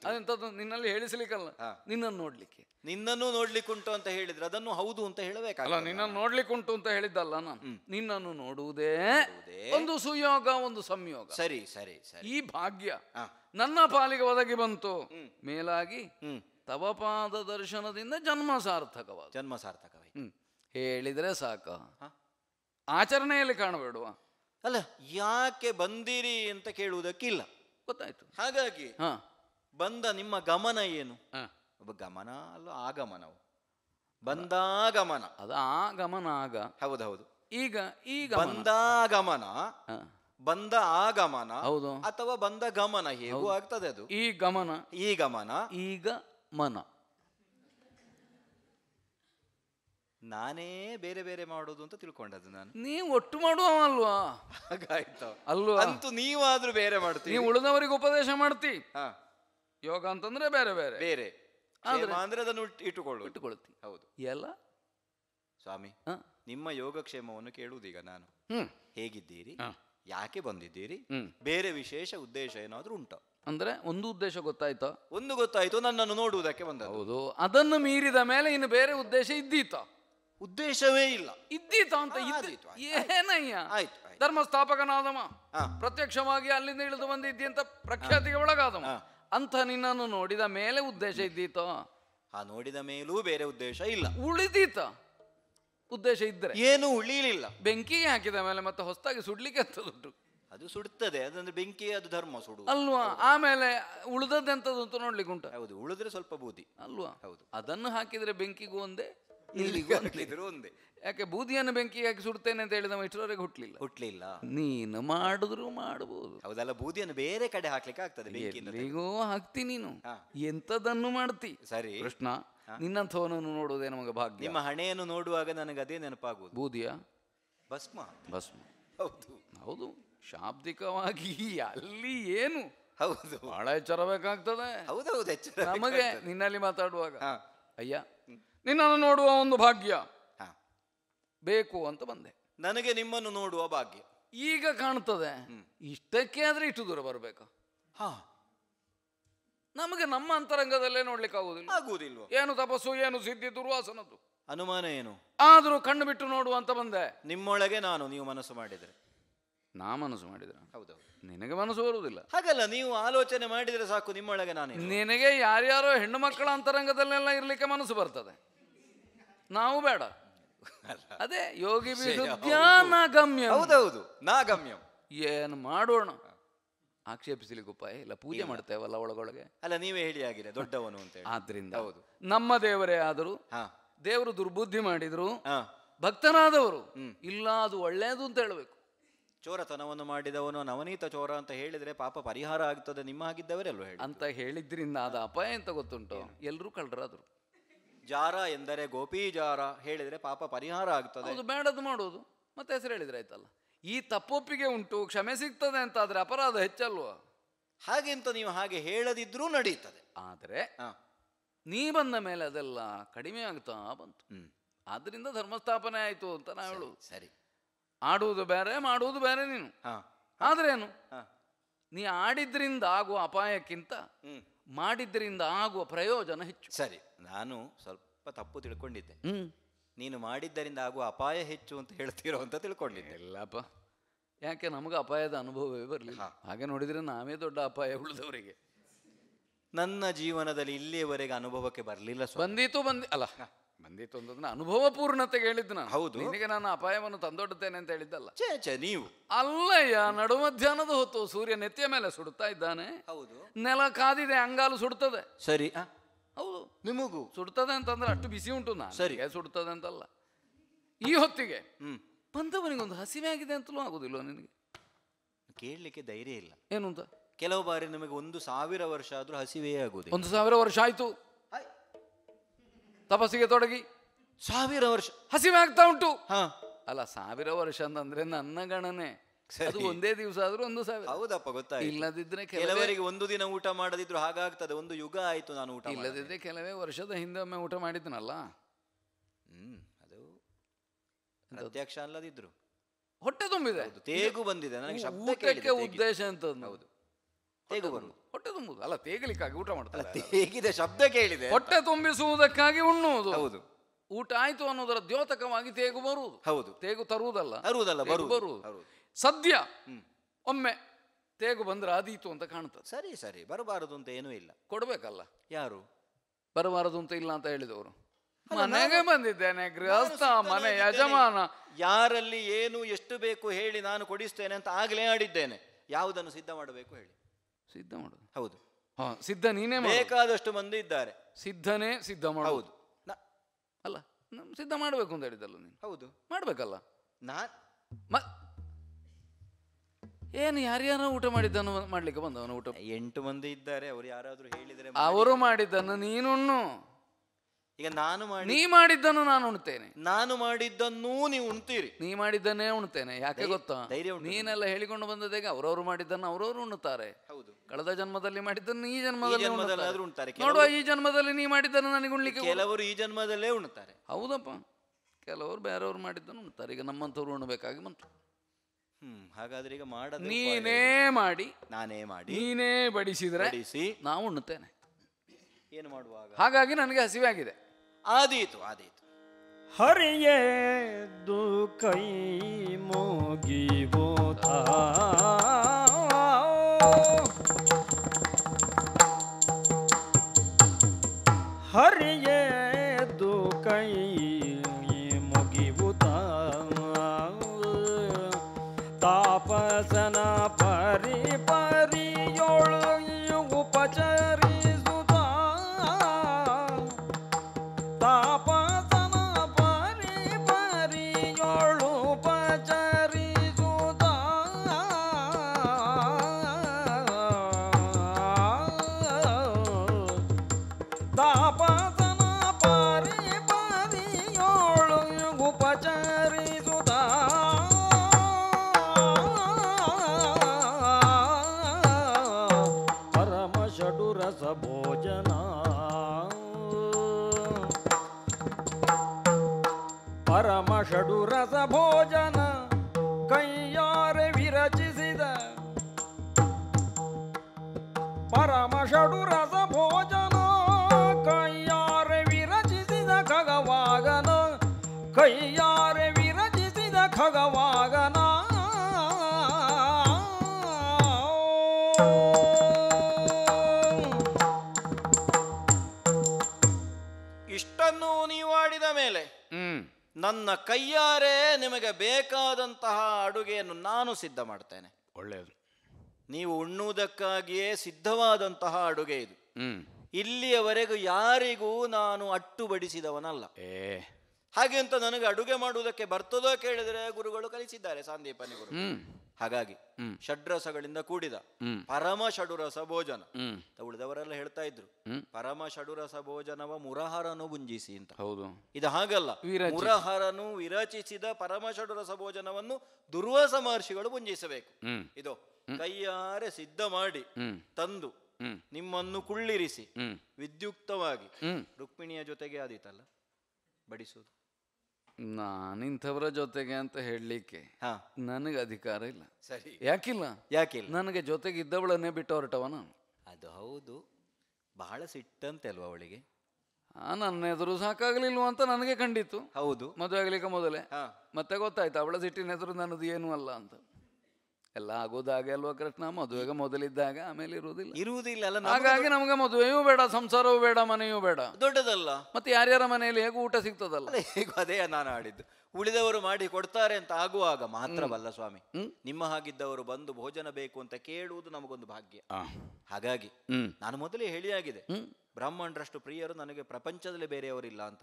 ಅದಂಥದ್ದು ನಿನ್ನಲ್ಲಿ ಹೇಳಿಸಲಿಕ್ಕಲ್ಲ ನಿನ್ನನ್ನು ನೋಡ್ಲಿಕ್ಕೆ ನಿನ್ನನ್ನು ನೋಡ್ಲಿಕ್ಕುಂಟು ಅಂತ ಹೇಳಿದ್ರೆ ಅದನ್ನು ಹೌದು ಅಂತ ಹೇಳಬೇಕಲ್ಲ ನಿನ್ನನ್ನು ನೋಡ್ಲಿಕ್ಕುಂಟು ಅಂತ ಹೇಳಿದ್ದಲ್ಲ ನಾನು ನಿನ್ನನ್ನು ನೋಡುವುದೇ ಒಂದು ಸುಯೋಗ ಒಂದು ಸಂಯೋಗ ಸರಿ ಸರಿ ಸರಿ ಈ ಭಾಗ್ಯ ನನ್ನ ಪಾಲಿಗೆ ಒದಗಿ ಬಂತು ಮೇಲಾಗಿ ತವಪಾದ ದರ್ಶನದಿಂದ ಜನ್ಮ ಸಾರ್ಥಕವ ಜನ್ಮ ಸಾರ್ಥಕವಾಗಿ ಹೇಳಿದ್ರೆ ಸಾಕ ಆಚರಣೆಯಲ್ಲಿ ಕಾಣಬೇಡುವ ಅಲ್ಲ ಯಾಕೆ ಬಂದಿರಿ ಅಂತ ಕೇಳುವುದಕ್ಕಿಲ್ಲ ಗೊತ್ತಾಯ್ತು ಹಾಗಾಗಿ ಹಾ ಬಂದ ನಿಮ್ಮ ಗಮನ ಏನು ಒಬ್ಬ ಗಮನ ಅಲ್ಲ ಆಗಮನವು ಬಂದಾಗಮನ ಅದು ಆ ಗಮನ ಆಗ ಹೌದೌದು ಈಗ ಬಂದ ಗಮನ ಬಂದಾಗಮನ ಬಂದ ಆಗಮನ ಹೌದು ಅಥವಾ ಬಂದ ಗಮನ ಹೇಗೂ ಆಗ್ತದೆ ಅದು ಈ ಗಮನ ಈ ಗಮನ ಈಗ ಮನ ನಾನೇ ಬೇರೆ ಬೇರೆ ಮಾಡೋದು ಅಂತ ತಿಳ್ಕೊಂಡದ್ದು ನಾನು ನೀವು ಒಟ್ಟು ಮಾಡುವ ಅಲ್ವಾ ಅಲ್ವಾ ಅಂತೂ ನೀವಾದ್ರೂ ಬೇರೆ ಮಾಡ್ತೀವಿ ನೀವು ಉಳಿದವರಿಗೆ ಉಪದೇಶ ಮಾಡ್ತಿ ಯೋಗ ಅಂತಂದ್ರೆ ಬೇರೆ ಬೇರೆ ಬೇರೆ ಅದನ್ನು ಇಟ್ಟುಕೊಳ್ಳು ಹೌದು ಎಲ್ಲ ಸ್ವಾಮಿ ನಿಮ್ಮ ಯೋಗಕ್ಷೇಮವನ್ನು ಕೇಳುವುದೀಗ ನಾನು ಹೇಗಿದ್ದೀರಿ ಯಾಕೆ ಬಂದಿದ್ದೀರಿ ಬೇರೆ ವಿಶೇಷ ಉದ್ದೇಶ ಏನಾದ್ರೂ ಉಂಟು ಅಂದ್ರೆ ಒಂದು ಉದ್ದೇಶ ಗೊತ್ತಾಯ್ತಾ ಒಂದು ಗೊತ್ತಾಯ್ತು ನನ್ನನ್ನು ನೋಡುವುದಕ್ಕೆ ಬಂದ ಹೌದು ಅದನ್ನು ಮೀರಿದ ಮೇಲೆ ಇನ್ನು ಬೇರೆ ಉದ್ದೇಶ ಇದ್ದೀತ ಉದ್ದೇಶವೇ ಇಲ್ಲ ಇದ್ದೀತ ಅಂತ ಇದ್ದೀತು ಏನಯ್ಯ ಆಯ್ತು ಧರ್ಮಸ್ಥಾಪಕನಾದಮ ಪ್ರತ್ಯಕ್ಷವಾಗಿ ಅಲ್ಲಿಂದ ಇಳಿದು ಬಂದಿದ್ದಿ ಅಂತ ಪ್ರಖ್ಯಾತಿಗೆ ಒಳಗಾದಮ ಅಂತ ನಿನ್ನನ್ನು ನೋಡಿದ ಮೇಲೆ ಉದ್ದೇಶ ಇದ್ದೀತ ಆ ನೋಡಿದ ಮೇಲೂ ಬೇರೆ ಉದ್ದೇಶ ಇಲ್ಲ ಉಳಿದೀತ ಉದ್ದೇಶ ಇದ್ರೆ ಏನು ಉಳಿಲಿಲ್ಲ ಬೆಂಕಿ ಹಾಕಿದ ಮೇಲೆ ಮತ್ತೆ ಹೊಸದಾಗಿ ಸುಡ್ಲಿಕ್ಕೆ ಅಂತದುಂಟು ಅದು ಸುಡ್ತದೆ ಅದಂದ್ರೆ ಬೆಂಕಿ ಅದು ಧರ್ಮ ಸುಡು ಅಲ್ವಾ ಆಮೇಲೆ ಉಳಿದದ್ದೆಂತದ್ದು ಅಂತ ನೋಡ್ಲಿಕ್ಕೆ ಉಂಟು ಹೌದು ಉಳಿದ್ರೆ ಸ್ವಲ್ಪ ಬೂದಿ ಅಲ್ವಾ ಹೌದು ಅದನ್ನು ಹಾಕಿದ್ರೆ ಬೆಂಕಿಗೂ ಒಂದೇ ಇಲ್ಲಿ ಒಂದೇ ಯಾಕೆ ಬೂದಿಯನ್ನು ಬೆಂಕಿ ಹಾಕಿ ಸುಡ್ತೇನೆ ಅಂತ ಹೇಳಿದ ಇಷ್ಟರವರೆಗೆ ಹುಟ್ಟಲಿಲ್ಲ ಹುಟ್ಟಲಿಲ್ಲ ನೀನು ಮಾಡಿದ್ರು ಮಾಡಬಹುದು ಹೌದಲ್ಲ ಬೂದಿಯನ್ನು ಬೇರೆ ಕಡೆ ಹಾಕ್ಲಿಕ್ಕೆ ಆಗ್ತದೆ ಎಲ್ಲಿಗೋ ಹಾಕ್ತಿ ನೀನು ಎಂತದನ್ನು ಮಾಡ್ತಿ ಸರಿ ಕೃಷ್ಣ ನಿನ್ನಂಥವನನ್ನು ನೋಡುವುದೇ ನಮಗೆ ಭಾಗ್ಯ ನಿಮ್ಮ ಹಣೆಯನ್ನು ನೋಡುವಾಗ ನನಗೆ ಅದೇ ನೆನಪಾಗುವುದು ಬೂದಿಯ ಭಸ್ಮ ಭಸ್ಮ ಹೌದು ಹೌದು ಶಾಬ್ದಿಕವಾಗಿ ಅಲ್ಲಿ ಏನು ಹೌದು ಬಹಳ ಬೇಕಾಗ್ತದೆ ಹೌದೌದು ಎಚ್ಚರ ನಮಗೆ ನಿನ್ನಲ್ಲಿ ಮಾತಾಡುವಾಗ ಅಯ್ಯ ನಿನ್ನನ್ನು ನೋಡುವ ಒಂದು ಭಾಗ್ಯ ಬೇಕು ಅಂತ ಬಂದೆ ನನಗೆ ನಿಮ್ಮನ್ನು ನೋಡುವ ಭಾಗ್ಯ ಈಗ ಕಾಣ್ತದೆ ಇಷ್ಟಕ್ಕೆ ಆದ್ರೆ ಇಷ್ಟು ದೂರ ಬರಬೇಕು ಹಾ ನಮಗೆ ನಮ್ಮ ಅಂತರಂಗದಲ್ಲೇ ನೋಡ್ಲಿಕ್ಕೆ ಆಗುದಿಲ್ಲ ಆಗುವುದಿಲ್ಲ ಏನು ತಪಸ್ಸು ಏನು ಸಿದ್ಧಿ ದುರ್ವಾಸನದ್ದು ಅನುಮಾನ ಏನು ಆದರೂ ಕಣ್ಣು ಬಿಟ್ಟು ನೋಡು ಅಂತ ಬಂದೆ ನಿಮ್ಮೊಳಗೆ ನಾನು ನೀವು ಮನಸ್ಸು ಮಾಡಿದ್ರೆ ನಾ ಮನಸ್ಸು ಮಾಡಿದ್ರೆ ಹೌದೌದು ನಿನಗೆ ಮನಸ್ಸು ಬರುವುದಿಲ್ಲ ಹಾಗಲ್ಲ ನೀವು ಆಲೋಚನೆ ಮಾಡಿದ್ರೆ ಸಾಕು ನಿಮ್ಮೊಳಗೆ ನಾನು ನಿನಗೆ ಯಾರ್ಯಾರೋ ಹೆಣ್ಣು ಮಕ್ಕಳ ಅಂತರಂಗದಲ್ಲೆಲ್ಲ ಇರಲಿಕ್ಕೆ ಮನಸ್ಸು ಬರ್ತದೆ ನಾವು ಬೇಡ ಅದೇ ಯೋಗಿ ನಾಗಮ್ಯ ಹೌದೌದು ನಾಗಮ್ಯಂ ಏನು ಮಾಡೋಣ ಆಕ್ಷೇಪಿಸಲಿ ಗೊಪ್ಪ ಇಲ್ಲ ಪೂಜೆ ಮಾಡ್ತೇವಲ್ಲ ಒಳಗೊಳಗೆ ಅಲ್ಲ ನೀವೇ ಹೇಳಿ ಆಗಿದೆ ದೊಡ್ಡವನು ಅಂತ ಆದ್ರಿಂದ ಹೌದು ನಮ್ಮ ದೇವರೇ ಆದರೂ ದೇವರು ದುರ್ಬುದ್ಧಿ ಮಾಡಿದ್ರು ಭಕ್ತನಾದವರು ಇಲ್ಲ ಅದು ಒಳ್ಳೆಯದು ಅಂತ ಹೇಳಬೇಕು ಚೋರತನವನ್ನು ಮಾಡಿದವನು ನವನೀತ ಚೋರ ಅಂತ ಹೇಳಿದ್ರೆ ಪಾಪ ಪರಿಹಾರ ಆಗ್ತದೆ ನಿಮ್ಮ ಹಾಗಿದ್ದವರೇ ಹೇಳಿ ಅಂತ ಹೇಳಿದ್ರಿಂದ ಅದ ಅಪಾಯ ಅಂತ ಗೊತ್ತುಂಟು ಎಲ್ಲರೂ ಕಳ್ಳರಾದರು ಜಾರ ಎಂದರೆ ಗೋಪಿ ಜಾರ ಹೇಳಿದರೆ ಪಾಪ ಪರಿಹಾರ ಆಗ್ತದೆ ಅದು ಬೇಡದು ಮಾಡುವುದು ಮತ್ತೆ ಹೆಸರು ಹೇಳಿದ್ರೆ ಆಯ್ತಲ್ಲ ಈ ತಪ್ಪೊಪ್ಪಿಗೆ ಉಂಟು ಕ್ಷಮೆ ಸಿಗ್ತದೆ ಆದರೆ ಅಪರಾಧ ಹೆಚ್ಚಲ್ವ ಹಾಗೆಂತ ಅಂತ ನೀವು ಹಾಗೆ ಹೇಳದಿದ್ರೂ ನಡೀತದೆ ಆದರೆ ನೀ ಬಂದ ಮೇಲೆ ಅದೆಲ್ಲ ಕಡಿಮೆ ಆಗ್ತಾ ಬಂತು ಆದ್ರಿಂದ ಧರ್ಮಸ್ಥಾಪನೆ ಆಯಿತು ಅಂತ ನಾ ಹೇಳುವುದು ಸರಿ ಆಡುವುದು ಬೇರೆ ಮಾಡುವುದು ಬೇರೆ ನೀನು ಆದ್ರೇನು ನೀ ಆಡಿದ್ರಿಂದ ಆಗುವ ಅಪಾಯಕ್ಕಿಂತ ಮಾಡಿದ್ದರಿಂದ ಆಗುವ ಪ್ರಯೋಜನ ಹೆಚ್ಚು ಸರಿ ನಾನು ಸ್ವಲ್ಪ ತಪ್ಪು ತಿಳ್ಕೊಂಡಿದ್ದೆ ನೀನು ಮಾಡಿದ್ದರಿಂದ ಆಗುವ ಅಪಾಯ ಹೆಚ್ಚು ಅಂತ ಹೇಳ್ತಿರೋ ಅಂತ ತಿಳ್ಕೊಂಡಿದ್ದೆ ಇಲ್ಲಪ್ಪ ಯಾಕೆ ನಮಗೆ ಅಪಾಯದ ಅನುಭವವೇ ಬರಲಿಲ್ಲ ಹಾಗೆ ನೋಡಿದರೆ ನಾವೇ ದೊಡ್ಡ ಅಪಾಯ ಉಳಿದವರಿಗೆ ನನ್ನ ಜೀವನದಲ್ಲಿ ಇಲ್ಲಿಯವರೆಗೆ ಅನುಭವಕ್ಕೆ ಬರಲಿಲ್ಲ ಬಂದಿತು ಬಂದಿ ಅಲ್ಲ ಬಂದಿತ್ತು ಅಂತಂದ್ರೆ ಅನುಭವ ಪೂರ್ಣತೆಗೆ ಹೇಳಿದ್ದು ನಾನು ಹೌದು ನಿನಗೆ ನಾನು ಅಪಾಯವನ್ನು ತಂದೊಡ್ತೇನೆ ಅಂತ ಹೇಳಿದ್ದಲ್ಲ ಚೇ ಚೇ ನೀವು ಅಲ್ಲಯ್ಯ ನಡು ಮಧ್ಯಾಹ್ನದ ಹೊತ್ತು ಸೂರ್ಯ ನೆತ್ತಿಯ ಮೇಲೆ ಸುಡುತ್ತಾ ಇದ್ದಾನೆ ಹೌದು ನೆಲ ಕಾದಿದೆ ಅಂಗಾಲು ಸುಡುತ್ತದೆ ಸರಿ ಹೌದು ನಿಮಗೂ ಸುಡ್ತದೆ ಅಂತಂದ್ರೆ ಅಷ್ಟು ಬಿಸಿ ಉಂಟು ನಾನು ಸರಿ ಸುಡ್ತದೆ ಅಂತಲ್ಲ ಈ ಹೊತ್ತಿಗೆ ಬಂದವನಿಗೊಂದು ಹಸಿವೆ ಆಗಿದೆ ಅಂತಲೂ ಆಗುದಿಲ್ಲ ನಿನಗೆ ಕೇಳಲಿಕ್ಕೆ ಧೈರ್ಯ ಇಲ್ಲ ಏನು ಅಂತ ಕೆಲವು ಬಾರಿ ನಿಮಗೆ ಒಂದು ಸಾವಿರ ವರ್ಷ ಆದರೂ ಹಸಿವೆಯೇ ಆಗುದಿಲ್ಲ ಒಂದು ಸಾವಿರ ವರ್ಷ ಆಯ್ತು ತಪಸ್ಸಿಗೆ ತೊಡಗಿ ಸಾವಿರ ವರ್ಷ ಹಸಿವೆ ಆಗ್ತಾ ಉಂಟು ಅಲ್ಲ ಸಾವಿರ ವರ್ಷ ಅಂತಂದ್ರೆ ನನ್ನ ಗಣನೆ ಅದು ಒಂದೇ ದಿವಸ ಆದ್ರೂ ಒಂದು ಸಾವಿರ ಹೌದಪ್ಪ ಗೊತ್ತಾ ಇಲ್ಲದಿದ್ರೆ ಕೆಲವರಿಗೆ ಒಂದು ದಿನ ಊಟ ಮಾಡದಿದ್ರು ಹಾಗಾಗ್ತದೆ ಒಂದು ಯುಗ ಆಯ್ತು ನಾನು ಊಟ ಇಲ್ಲದಿದ್ರೆ ಕೆಲವೇ ವರ್ಷದ ಹಿಂದೆ ಒಮ್ಮೆ ಊಟ ಮಾಡಿದ್ನಲ್ಲ ಹ್ಮ್ ಅದು ಅಲ್ಲದಿದ್ರು ಹೊಟ್ಟೆ ತುಂಬಿದೆ ತೇಗು ಬಂದಿದೆ ನನಗೆ ಉದ್ದೇಶ ಅಂತ ಹೌದು ತೇಗು ಬರುವುದು ಹೊಟ್ಟೆ ತುಂಬುದು ಅಲ್ಲ ತೇಗಲಿಕ್ಕಾಗಿ ಊಟ ಮಾಡ್ತಾರೆ ಶಬ್ದ ಕೇಳಿದೆ ಹೊಟ್ಟೆ ತುಂಬಿಸುವುದಕ್ಕಾಗಿ ಉಣ್ಣುವುದು ಹೌದು ಊಟ ಆಯ್ತು ಅನ್ನೋದರ ದ್ಯೋತಕವಾಗಿ ತೇಗು ಬರುವುದು ಹೌದು ತೇಗು ತರುವುದಲ್ಲ ತರುವುದಲ್ಲ ಬರುವುದು ಸದ್ಯ ಒಮ್ಮೆ ತೇಗು ಬಂದ್ರೆ ಆದೀತು ಅಂತ ಕಾಣ್ತದೆ ಸರಿ ಸರಿ ಬರಬಾರದು ಅಂತ ಏನೂ ಇಲ್ಲ ಕೊಡಬೇಕಲ್ಲ ಯಾರು ಬರಬಾರದು ಅಂತ ಇಲ್ಲ ಅಂತ ಹೇಳಿದವರು ಮನೆಗೆ ಬಂದಿದ್ದೇನೆ ಗೃಹಸ್ಥ ಮನೆ ಯಜಮಾನ ಯಾರಲ್ಲಿ ಏನು ಎಷ್ಟು ಬೇಕು ಹೇಳಿ ನಾನು ಕೊಡಿಸ್ತೇನೆ ಅಂತ ಆಗಲೇ ಆಡಿದ್ದೇನೆ ಯಾವುದನ್ನು ಸಿದ್ಧ ಮಾಡಬೇಕು ಹೇಳಿ ಸಿದ್ಧ ಮಾಡೋದು ಹೌದು ಹಾ ಸಿದ್ಧ ನೀನೇ ಬೇಕಾದಷ್ಟು ಮಂದಿ ಇದ್ದಾರೆ ಸಿದ್ಧನೇ ಸಿದ್ಧ ಹೌದು ಅಲ್ಲ ಸಿದ್ಧ ಮಾಡಬೇಕು ಅಂತ ಹೇಳಿದಲ್ಲ ನೀನು ಹೌದು ಮಾಡ್ಬೇಕಲ್ಲ ನಾ ಏನು ಯಾರ್ಯಾರ ಊಟ ಮಾಡಿದ್ದನ್ನು ಮಾಡ್ಲಿಕ್ಕೆ ಬಂದವನು ಊಟ ಎಂಟು ಮಂದಿ ಇದ್ದಾರೆ ಅವ್ರು ಯಾರಾದರೂ ಹೇಳಿದರೆ ಅವರು ಮಾಡಿದ್ದನ್ನು ನೀನುಣ್ಣು ಈಗ ನಾನು ಮಾಡಿ ನೀ ಮಾಡಿದ್ದನ್ನು ನಾನು ಉಣ್ತೇನೆ ನಾನು ಮಾಡಿದ್ದನ್ನೂ ನೀ ಉಣ್ತೀರಿ ನೀ ಮಾಡಿದ್ದನ್ನೇ ಉಣ್ತೇನೆ ಯಾಕೆ ಗೊತ್ತಾ ನೀನೆಲ್ಲ ಹೇಳಿಕೊಂಡು ಬಂದದೇಗ ಅವರವರು ಮಾಡಿದ್ದನ್ನು ಅವರವರು ಉಣ್ತಾರೆ ಹೌದು ಕಳೆದ ಜನ್ಮದಲ್ಲಿ ಮಾಡಿದ್ದನ್ನು ಈ ಜನ್ಮದಲ್ಲಿ ಉಣ್ತಾರೆ ನೋಡುವ ಈ ಜನ್ಮದಲ್ಲಿ ನೀ ಮಾಡಿದ್ದನ್ನು ನನಗೆ ಉಣ್ಲಿಕ್ಕೆ ಕೆಲವರು ಈ ಜನ್ಮದಲ್ಲೇ ಉಣ್ತಾರೆ ಹೌದಪ್ಪ ಕೆಲವರು ಬೇರೆಯವರು ಮಾಡಿದ್ದನ್ನು ಉಣ್ತಾರೆ ಈಗ ನಮ್ಮಂಥವ್ರು ಉಣ್ಬೇಕಾಗಿ ಬಂತು ಹಾಗಾದ್ರೆ ಈಗ ಮಾಡ ನೀನೇ ಮಾಡಿ ನಾನೇ ಮಾಡಿ ನೀನೇ ಬಡಿಸಿದ್ರೆ ನಾವು ಉಣ್ಣುತ್ತೇನೆ ಏನು ಮಾಡುವಾಗ ಹಾಗಾಗಿ ನನಗೆ ಹಸಿವೆ ಆಗಿದೆ आदितु आदितु ये दुखई मोगी हर ये ರಸ ಭೋಜನ ಕೈಯಾರೆ ವಿರಚಿಸಿದ ಪರಮ ಷಡು ರಸ ಭೋಜನ ಕೈಯಾರೆ ವಿರಚಿಸಿದ ಖಗವಾಗನ ಕೈಯಾರೆ ವಿರಚಿಸಿದ ಖಗವಾಗನ ಇಷ್ಟನ್ನು ನೀವು ಆಡಿದ ಮೇಲೆ ಹ್ಮ್ ನನ್ನ ಕೈಯಾರೆ ನಿಮಗೆ ಬೇಕಾದಂತಹ ಅಡುಗೆಯನ್ನು ನಾನು ಸಿದ್ಧ ಮಾಡ್ತೇನೆ ಒಳ್ಳೆಯದು ನೀವು ಉಣ್ಣುವುದಕ್ಕಾಗಿಯೇ ಸಿದ್ಧವಾದಂತಹ ಅಡುಗೆ ಇದು ಇಲ್ಲಿಯವರೆಗೂ ಯಾರಿಗೂ ನಾನು ಅಟ್ಟು ಬಡಿಸಿದವನಲ್ಲ ಏ ಹಾಗೆ ಅಂತ ನನಗೆ ಅಡುಗೆ ಮಾಡುವುದಕ್ಕೆ ಬರ್ತದೋ ಕೇಳಿದರೆ ಗುರುಗಳು ಕಲಿಸಿದ್ದಾರೆ ಸಾಂದೀಪನಿ ಹಾಗಾಗಿ ಷಡ್ರಸಗಳಿಂದ ಕೂಡಿದ ಪರಮ ಷಡುರಸ ಭೋಜನ ಉಳಿದವರೆಲ್ಲ ಹೇಳ್ತಾ ಇದ್ರು ಪರಮ ಷಡುರಸ ಭೋಜನವ ಮುರಹರನು ಗುಂಜಿಸಿ ಅಂತ ಹೌದು ಇದು ಹಾಗಲ್ಲ ಮುರಹರನು ವಿರಚಿಸಿದ ಪರಮ ಷಡುರಸ ಭೋಜನವನ್ನು ದುರ್ವಾಸ ಮಹರ್ಷಿಗಳು ಗುಂಜಿಸಬೇಕು ಇದು ಕೈಯಾರೆ ಸಿದ್ಧ ಮಾಡಿ ತಂದು ನಿಮ್ಮನ್ನು ಕುಳ್ಳಿರಿಸಿ ವಿದ್ಯುಕ್ತವಾಗಿ ರುಕ್ಮಿಣಿಯ ಜೊತೆಗೆ ಆದೀತಲ್ಲ ಬಡಿಸೋದು ನಾನಿಂಥವರ ಜೊತೆಗೆ ಅಂತ ಹೇಳಲಿಕ್ಕೆ ನನಗೆ ಅಧಿಕಾರ ಇಲ್ಲ ಸರಿ ಯಾಕಿಲ್ಲ ಯಾಕಿಲ್ಲ ನನಗೆ ಜೊತೆಗೆ ಇದ್ದವಳನ್ನೇ ಬಿಟ್ಟು ಹೊರಟವ ನಾನು ಅದು ಹೌದು ಬಹಳ ಸಿಟ್ಟಂತೆ ಅಲ್ವಾ ಅವಳಿಗೆ ನನ್ನ ಎದುರು ಸಾಕಾಗಲಿಲ್ವ ಅಂತ ನನಗೆ ಕಂಡಿತ್ತು ಹೌದು ಮದುವೆ ಆಗ್ಲಿಕ್ಕೆ ಮೊದಲೇ ಮತ್ತೆ ಗೊತ್ತಾಯ್ತು ಅವಳ ಸಿಟ್ಟಿನ ಎದುರು ನನ್ನದು ಏನು ಅಲ್ಲ ಅಂತ ಎಲ್ಲ ಆಗೋದಾಗೆ ಅಲ್ವಾ ಕೃಷ್ಣ ಮದುವೆಗೆ ಮೊದಲಿದ್ದಾಗ ಆಮೇಲೆ ಇರುವುದಿಲ್ಲ ಇರುವುದಿಲ್ಲ ಅಲ್ಲ ಹಾಗಾಗಿ ನಮಗೆ ಮದುವೆಯೂ ಬೇಡ ಸಂಸಾರವೂ ಬೇಡ ಮನೆಯೂ ಬೇಡ ದೊಡ್ಡದಲ್ಲ ಮತ್ತೆ ಯಾರ್ಯಾರ ಮನೆಯಲ್ಲಿ ಹೇಗೂ ಊಟ ಸಿಗ್ತದಲ್ಲ ಅದೇ ನಾನು ಆಡಿದ್ದು ಉಳಿದವರು ಮಾಡಿ ಕೊಡ್ತಾರೆ ಅಂತ ಆಗುವಾಗ ಮಾತ್ರವಲ್ಲ ಸ್ವಾಮಿ ನಿಮ್ಮ ಹಾಗಿದ್ದವರು ಬಂದು ಭೋಜನ ಬೇಕು ಅಂತ ಕೇಳುವುದು ನಮಗೊಂದು ಭಾಗ್ಯ ಹಾಗಾಗಿ ನಾನು ಮೊದಲೇ ಆಗಿದೆ ಬ್ರಾಹ್ಮಣರಷ್ಟು ಪ್ರಿಯರು ನನಗೆ ಪ್ರಪಂಚದಲ್ಲಿ ಬೇರೆಯವರಿಲ್ಲ ಅಂತ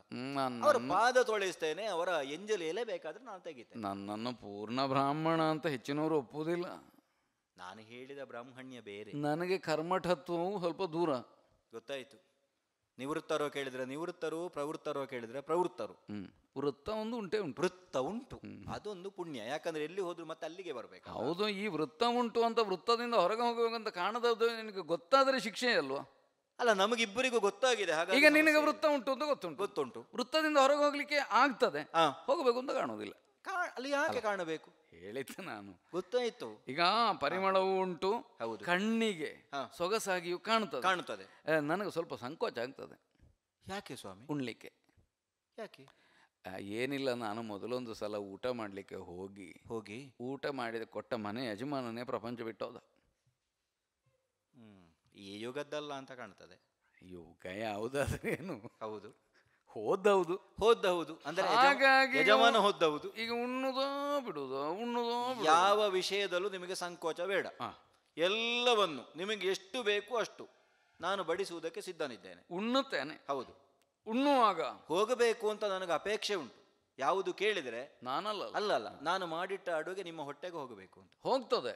ಅವರ ಪಾದ ತೊಳೆಸ್ತೇನೆ ಅವರ ಎಂಜಲಿಯಲ್ಲೇ ಬೇಕಾದ್ರೆ ನಾನು ತೆಗಿತೇನೆ ನನ್ನನ್ನು ಪೂರ್ಣ ಬ್ರಾಹ್ಮಣ ಅಂತ ಹೆಚ್ಚಿನವರು ಒಪ್ಪುವುದಿಲ್ಲ ನಾನು ಹೇಳಿದ ಬ್ರಾಹ್ಮಣ್ಯ ಬೇರೆ ನನಗೆ ಕರ್ಮಠತ್ವವು ಸ್ವಲ್ಪ ದೂರ ಗೊತ್ತಾಯ್ತು ನಿವೃತ್ತರೋ ಕೇಳಿದ್ರೆ ನಿವೃತ್ತರು ಪ್ರವೃತ್ತರೋ ಕೇಳಿದ್ರೆ ಪ್ರವೃತ್ತರು ವೃತ್ತ ಒಂದು ಉಂಟೆ ಉಂಟು ವೃತ್ತ ಉಂಟು ಅದೊಂದು ಪುಣ್ಯ ಯಾಕಂದ್ರೆ ಎಲ್ಲಿ ಹೋದ್ರು ಮತ್ತೆ ಅಲ್ಲಿಗೆ ಬರಬೇಕು ಹೌದು ಈ ವೃತ್ತ ಉಂಟು ಅಂತ ವೃತ್ತದಿಂದ ಹೊರಗೆ ಹೋಗುವಂತ ಕಾಣದದ್ದು ನಿನಗೆ ಗೊತ್ತಾದ್ರೆ ಶಿಕ್ಷೆ ಅಲ್ವಾ ಅಲ್ಲ ನಮಗಿಬ್ಬರಿಗೂ ಗೊತ್ತಾಗಿದೆ ಹಾಗಾಗಿ ಈಗ ನಿನಗೆ ವೃತ್ತ ಉಂಟು ಅಂತ ಗೊತ್ತುಂಟು ಗೊತ್ತುಂಟು ವೃತ್ತದಿಂದ ಹೊರಗೆ ಹೋಗ್ಲಿಕ್ಕೆ ಆಗ್ತದೆ ಹೋಗಬೇಕು ಅಂತ ಕಾಣೋದಿಲ್ಲ ಅಲ್ಲಿ ಯಾಕೆ ಕಾಣಬೇಕು ಹೇಳಿದ್ದೆ ನಾನು ಗೊತ್ತಾಯ್ತು ಈಗ ಪರಿಮಳವೂ ಉಂಟು ಹೌದು ಕಣ್ಣಿಗೆ ಸೊಗಸಾಗಿಯೂ ಕಾಣುತ್ತದೆ ಕಾಣುತ್ತದೆ ನನಗೆ ಸ್ವಲ್ಪ ಸಂಕೋಚ ಆಗ್ತದೆ ಯಾಕೆ ಸ್ವಾಮಿ ಉಣ್ಲಿಕ್ಕೆ ಯಾಕೆ ಏನಿಲ್ಲ ನಾನು ಮೊದಲೊಂದು ಸಲ ಊಟ ಮಾಡಲಿಕ್ಕೆ ಹೋಗಿ ಹೋಗಿ ಊಟ ಮಾಡಿದ ಕೊಟ್ಟ ಮನೆ ಯಜಮಾನನೇ ಪ್ರಪಂಚ ಬಿಟ್ಟೋದ ಈ ಯುಗದ್ದಲ್ಲ ಅಂತ ಕಾಣ್ತದೆ ಯುಗ ಯಾವುದಾದ್ರೇನು ಹೌದು ಹೋದೌದು ಹೋದ್ದೌದು ಅಂದ್ರೆ ಹಾಗಾಗಿ ಯಜಮಾನ ಹೋದ್ದೌದು ಈಗ ಉಣ್ಣುದೋ ಬಿಡುವುದೋ ಉಣ್ಣುದೋ ಯಾವ ವಿಷಯದಲ್ಲೂ ನಿಮಗೆ ಸಂಕೋಚ ಬೇಡ ಎಲ್ಲವನ್ನು ನಿಮಗೆ ಎಷ್ಟು ಬೇಕು ಅಷ್ಟು ನಾನು ಬಡಿಸುವುದಕ್ಕೆ ಸಿದ್ಧನಿದ್ದೇನೆ ಉಣ್ಣುತ್ತೇನೆ ಹೌದು ಉಣ್ಣುವಾಗ ಹೋಗಬೇಕು ಅಂತ ನನಗೆ ಅಪೇಕ್ಷೆ ಉಂಟು ಯಾವುದು ಕೇಳಿದರೆ ನಾನಲ್ಲ ಅಲ್ಲಲ್ಲ ನಾನು ಮಾಡಿಟ್ಟ ಅಡುಗೆ ನಿಮ್ಮ ಹೊಟ್ಟೆಗೆ ಹೋಗಬೇಕು ಅಂತ ಹೋಗ್ತದೆ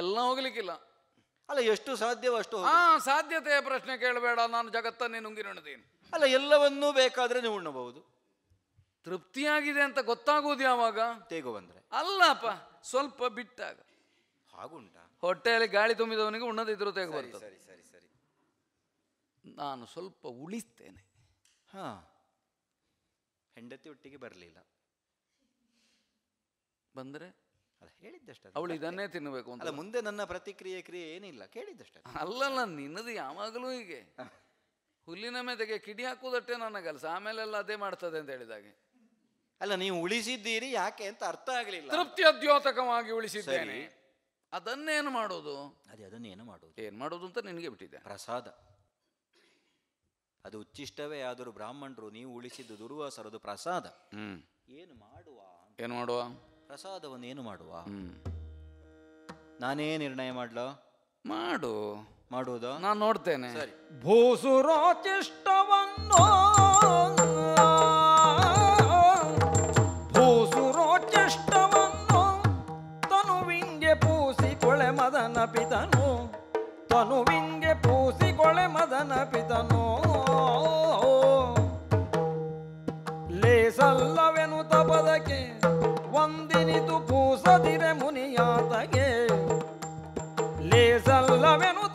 ಎಲ್ಲ ಹೋಗ್ಲಿಕ್ಕಿಲ್ಲ ಅಲ್ಲ ಎಷ್ಟು ಸಾಧ್ಯವೋ ಅಷ್ಟು ಸಾಧ್ಯತೆಯ ಪ್ರಶ್ನೆ ಕೇಳಬೇಡ ನಾನು ಜಗತ್ತನ್ನೇ ನುಂಗಿ ಅಲ್ಲ ಎಲ್ಲವನ್ನೂ ಬೇಕಾದರೆ ನೀವು ಉಣ್ಣಬಹುದು ತೃಪ್ತಿಯಾಗಿದೆ ಅಂತ ಗೊತ್ತಾಗೋದು ಯಾವಾಗ ತೇಗ ಬಂದರೆ ಅಲ್ಲಪ್ಪ ಸ್ವಲ್ಪ ಬಿಟ್ಟಾಗ ಹಾಗುಂಟಾ ಹೊಟ್ಟೆಯಲ್ಲಿ ಗಾಳಿ ತುಂಬಿದವನಿಗೆ ಉಣ್ಣದಿದ್ರು ತೇಗ ಬರ್ತದೆ ಸರಿ ಸರಿ ನಾನು ಸ್ವಲ್ಪ ಉಳಿಸ್ತೇನೆ ಹಾ ಹೆಂಡತಿ ಒಟ್ಟಿಗೆ ಬರಲಿಲ್ಲ ಬಂದರೆ ಅಲ್ಲ ಹೇಳಿದ್ದಷ್ಟೇ ಅವಳು ಇದನ್ನೇ ತಿನ್ನಬೇಕು ಅಂತ ಮುಂದೆ ನನ್ನ ಪ್ರತಿಕ್ರಿಯೆ ಕ್ರಿಯೆ ಏನಿಲ್ಲ ಕೇಳಿದ್ದಷ್ಟೇ ಅಲ್ಲಲ್ಲ ನಿನ್ನದು ಯಾವಾಗಲೂ ಹೀಗೆ ಹುಲ್ಲಿನ ಮೆದೆಗೆ ಕಿಡಿ ಹಾಕೋದಷ್ಟೇ ನನ್ನ ಕೆಲಸ ಆಮೇಲೆಲ್ಲ ಅದೇ ಮಾಡ್ತದೆ ಅಂತ ಹೇಳಿದಾಗೆ ಅಲ್ಲ ನೀವು ಉಳಿಸಿದ್ದೀರಿ ಯಾಕೆ ಅಂತ ಅರ್ಥ ಆಗಲಿಲ್ಲ ತೃಪ್ತಿ ಅದ್ಯೋತಕವಾಗಿ ಉಳಿಸಿದ್ದೇನೆ ಅದನ್ನೇನು ಮಾಡೋದು ಅದೇ ಅದನ್ನೇನು ಮಾಡೋದು ಏನು ಮಾಡೋದು ಅಂತ ನಿನಗೆ ಬಿಟ್ಟಿದೆ ಪ್ರಸಾದ ಅದು ಉಚ್ಚಿಷ್ಟವೇ ಆದರೂ ಬ್ರಾಹ್ಮಣರು ನೀವು ಉಳಿಸಿದ್ದು ದುರ್ವಾಸರದು ಪ್ರಸಾದ ಏನು ಮಾಡುವ ಏನು ಮಾಡುವ ಪ್ರಸಾದವನ್ನು ಏನು ಮಾಡುವ ನಾನೇ ನಿರ್ಣಯ ಮಾಡ್ಲೋ ಮಾಡು ಮಾಡುವುದೋ ನಾನು ನೋಡ್ತೇನೆ ಸರಿ ಭೂಸುರೋಚಿಷ್ಟವನ್ನು ಭೂಸುರೋಚಿಷ್ಟವನ್ನು ತನುವಿಂಗೆ ಪೂಸಿ ಕೊಳೆ ಮದನ ಪಿತನು ತನುವಿಂಗೆ ಪೂಸಿ ಕೊಳೆ ಮದನ ಪಿತನು ಲೇಸಲ್ಲವೆನು ತಪದಕ್ಕೆ ಒಂದಿನಿತು ಪೂಸದಿರೆ ಮುನಿಯಾತಗೆ ಲೇಸಲ್ಲವೆನು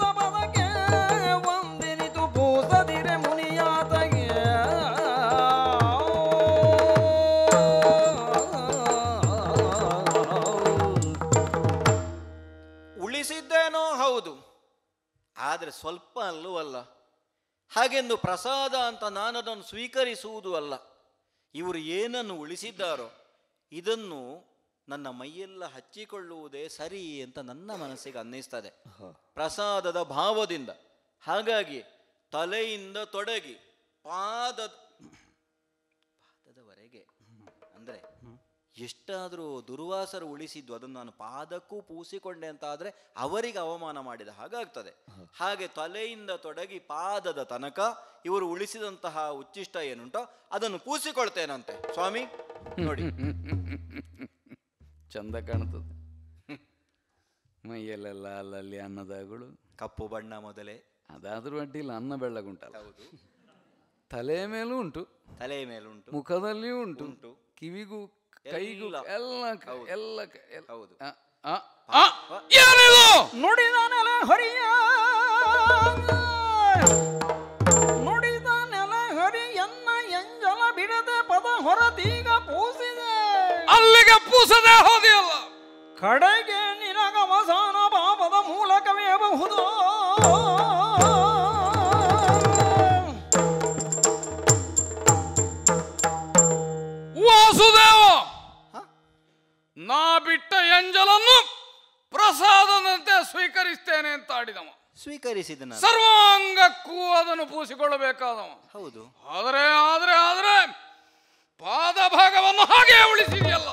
ಆದರೆ ಸ್ವಲ್ಪ ಅಲ್ಲ ಹಾಗೆಂದು ಪ್ರಸಾದ ಅಂತ ಅದನ್ನು ಸ್ವೀಕರಿಸುವುದು ಅಲ್ಲ ಇವರು ಏನನ್ನು ಉಳಿಸಿದ್ದಾರೋ ಇದನ್ನು ನನ್ನ ಮೈಯೆಲ್ಲ ಹಚ್ಚಿಕೊಳ್ಳುವುದೇ ಸರಿ ಅಂತ ನನ್ನ ಮನಸ್ಸಿಗೆ ಅನ್ನಿಸ್ತದೆ ಪ್ರಸಾದದ ಭಾವದಿಂದ ಹಾಗಾಗಿ ತಲೆಯಿಂದ ತೊಡಗಿ ಪಾದ ಎಷ್ಟಾದರೂ ದುರ್ವಾಸರು ಉಳಿಸಿದ್ದು ಅದನ್ನು ನಾನು ಪಾದಕ್ಕೂ ಪೂಸಿಕೊಂಡೆ ಅಂತ ಆದರೆ ಅವರಿಗೆ ಅವಮಾನ ಮಾಡಿದ ಹಾಗಾಗ್ತದೆ ಹಾಗೆ ತಲೆಯಿಂದ ತೊಡಗಿ ಪಾದದ ತನಕ ಇವರು ಉಳಿಸಿದಂತಹ ಉಚ್ಚಿಷ್ಟ ಏನುಂಟೋ ಅದನ್ನು ಪೂಸಿಕೊಳ್ತೇನಂತೆ ಸ್ವಾಮಿ ನೋಡಿ ಚಂದ ಕಾಣ್ತದೆ ಮೈಯಲ್ಲೆಲ್ಲ ಅಲ್ಲಲ್ಲಿ ಅನ್ನದಾಗಳು ಕಪ್ಪು ಬಣ್ಣ ಮೊದಲೇ ಅದಾದರೂ ಅಡ್ಡಿಲ್ಲ ಅನ್ನ ಬೆಳ್ಳಗುಂಟಲ್ಲ ತಲೆಯ ಮೇಲೂ ಉಂಟು ತಲೆಯ ಉಂಟು ಮುಖದಲ್ಲಿಯೂ ಉಂಟು ಕಿವಿಗೂ ಕೈಗೂ ಎಲ್ಲ ಎಲ್ಲ ಹೌದು ಏನಿದು ಹರಿಯಾ ಹರಿಯ ನುಡಿದಾನೆಲ ಹರಿಯನ್ನ ಎಂಜಲ ಬಿಡದೆ ಪದ ಹೊರತೀಗ ಪೂಸಿದೆ ಅಲ್ಲಿಗೆ ಪೂಸದೆ ಹೋದಿಯಲ್ಲ ಕಡೆಗೆ ನಿನಗವಸಾನ ಪಾಪದ ಮೂಲಕವೇ ಬಹುದು ವಾಸುದೇವ ನಾ ಬಿಟ್ಟ ಎಂಜಲನ್ನು ಪ್ರಸಾದದಂತೆ ಸ್ವೀಕರಿಸ್ತೇನೆ ಅಂತ ಆಡಿದವ ಸ್ವೀಕರಿಸಿದ ಸರ್ವಾಂಗಕ್ಕೂ ಅದನ್ನು ಪೂಸಿಕೊಳ್ಳಬೇಕಾದವ ಹೌದು ಆದರೆ ಆದರೆ ಆದರೆ ಪಾದ ಭಾಗವನ್ನು ಹಾಗೆ ಉಳಿಸಿದೆಯಲ್ಲ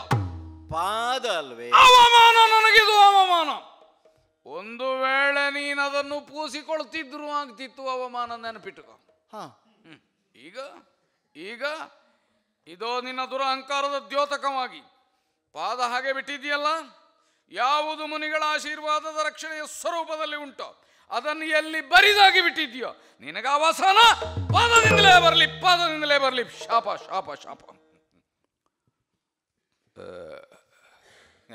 ಪಾದ ಅಲ್ವೇ ಅವಮಾನ ನನಗಿದು ಅವಮಾನ ಒಂದು ವೇಳೆ ನೀನು ಅದನ್ನು ಪೂಸಿಕೊಳ್ತಿದ್ರು ಆಗ್ತಿತ್ತು ಅವಮಾನ ನೆನಪಿಟ್ಟುಕೋ ಈಗ ಈಗ ಇದೋ ನಿನ್ನ ದುರಹಂಕಾರದ ದ್ಯೋತಕವಾಗಿ ಪಾದ ಹಾಗೆ ಬಿಟ್ಟಿದೆಯಲ್ಲ ಯಾವುದು ಮುನಿಗಳ ಆಶೀರ್ವಾದದ ರಕ್ಷಣೆಯ ಸ್ವರೂಪದಲ್ಲಿ ಉಂಟೋ ಅದನ್ನು ಎಲ್ಲಿ ಬರಿದಾಗಿ ಬಿಟ್ಟಿದ್ಯೋ ಅವಸಾನ ಪಾದದಿಂದಲೇ ಬರಲಿ ಪಾದದಿಂದಲೇ ಬರಲಿ ಶಾಪ ಶಾಪ ಶಾಪ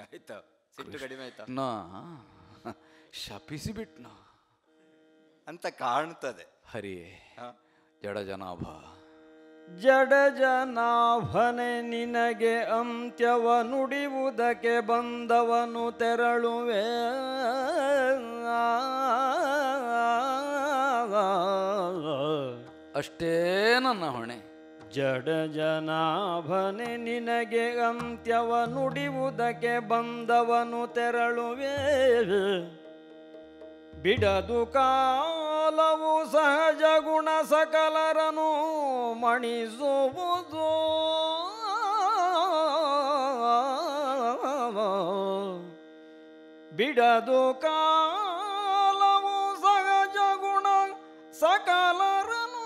ಆಯ್ತಾ ಸಿಟ್ಟು ಕಡಿಮೆ ಆಯ್ತಾ ನಾ ಬಿಟ್ನಾ ಅಂತ ಕಾಣ್ತದೆ ಹರಿ ಜನಾಭ ಜಡ ಜನಾಭನೆ ನಿನಗೆ ಅಂತ್ಯವ ನುಡಿವುದಕ್ಕೆ ಬಂದವನು ತೆರಳುವೆ ಅಷ್ಟೇ ನನ್ನ ಹೊಣೆ ಜನಾಭನೆ ನಿನಗೆ ಅಂತ್ಯವ ನುಡಿವುದಕ್ಕೆ ಬಂದವನು ತೆರಳುವೆ ಬಿಡದು ಕಾ ಕಾಲವು ಸಹಜ ಗುಣ ಸಕಲರನು ಮಣಿಸುವುದು ಬಿಡದು ಕಾಲವು ಸಹಜ ಗುಣ ಸಕಲರನು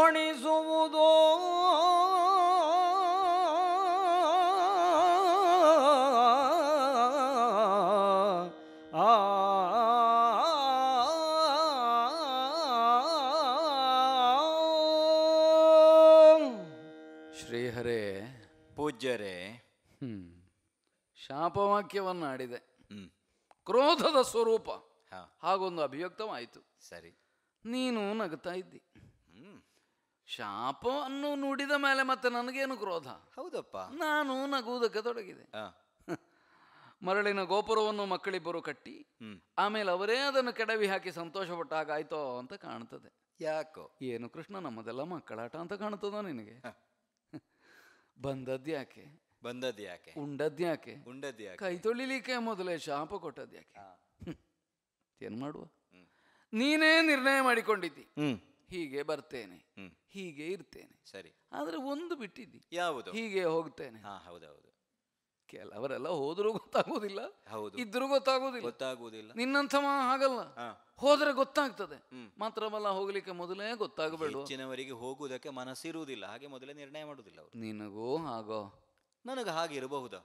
ಮಣಿಸುವುದೋ ಅಪವಾಕ್ಯವನ್ನು ಆಡಿದೆ ಕ್ರೋಧದ ಸ್ವರೂಪ ಹಾಗೊಂದು ಅಭಿವ್ಯಕ್ತವಾಯಿತು ಸರಿ ನೀನು ನಗುತ್ತಾ ಇದ್ದಿ ಶಾಪವನ್ನು ನುಡಿದ ಮೇಲೆ ಮತ್ತೆ ನನಗೇನು ಕ್ರೋಧ ಹೌದಪ್ಪ ನಾನು ನಗುವುದಕ್ಕೆ ತೊಡಗಿದೆ ಮರಳಿನ ಗೋಪುರವನ್ನು ಮಕ್ಕಳಿಬ್ಬರು ಕಟ್ಟಿ ಆಮೇಲೆ ಅವರೇ ಅದನ್ನು ಕೆಡವಿ ಹಾಕಿ ಸಂತೋಷ ಪಟ್ಟಾಗಾಯ್ತೋ ಅಂತ ಕಾಣ್ತದೆ ಯಾಕೋ ಏನು ಕೃಷ್ಣ ನಮ್ಮದೆಲ್ಲ ಮಕ್ಕಳಾಟ ಅಂತ ಕಾಣ್ತದೋ ನಿನಗೆ ಬಂದದ್ದು ಯಾಕೆ ಬಂದದ್ದು ಯಾಕೆ ಉಂಡದ್ ಯಾಕೆ ಉಂಡದ್ ಯಾಕೆ ಕೈ ತೊಳಿಲಿಕ್ಕೆ ಮೊದಲೇ ಶಾಪ ಕೊಟ್ಟದ್ದು ಯಾಕೆ (laughs) ಏನು ಮಾಡುವ ನೀನೇ ನಿರ್ಣಯ ಮಾಡಿಕೊಂಡಿದ್ದಿ ಹೀಗೆ ಬರ್ತೇನೆ ಹೀಗೆ ಇರ್ತೇನೆ ಸರಿ ಆದ್ರೆ ಒಂದು ಬಿಟ್ಟಿದ್ದಿ ಯಾವುದು ಹೀಗೆ ಹೋಗ್ತೇನೆ ಹಾ ಹೌದೌದು ಕೆಲವರೆಲ್ಲ ಹೋದ್ರೂ ಗೊತ್ತಾಗೋದಿಲ್ಲ ಹೌದು ಇದ್ರೂ ಗೊತ್ತಾಗೋದಿಲ್ಲ ಗೊತ್ತಾಗೋದಿಲ್ಲ ನಿನ್ನಂತ ಹಾಗಲ್ಲ ಹೋದ್ರೆ ಗೊತ್ತಾಗ್ತದೆ ಮಾತ್ರವಲ್ಲ ಹೋಗ್ಲಿಕ್ಕೆ ಮೊದಲೇ ಗೊತ್ತಾಗಬೇಡ ಹೆಚ್ಚಿನವರಿಗೆ ಹೋಗುವುದಕ್ಕೆ ಮನಸ್ಸಿರುವುದಿಲ್ಲ ಹಾಗೆ ಮೊದಲೇ ನಿರ್ಣಯ ಮಾಡುವುದಿಲ್ಲ ನಿನಗೂ ಹಾಗೋ ನನಗೆ ಹಾಗಿರಬಹುದು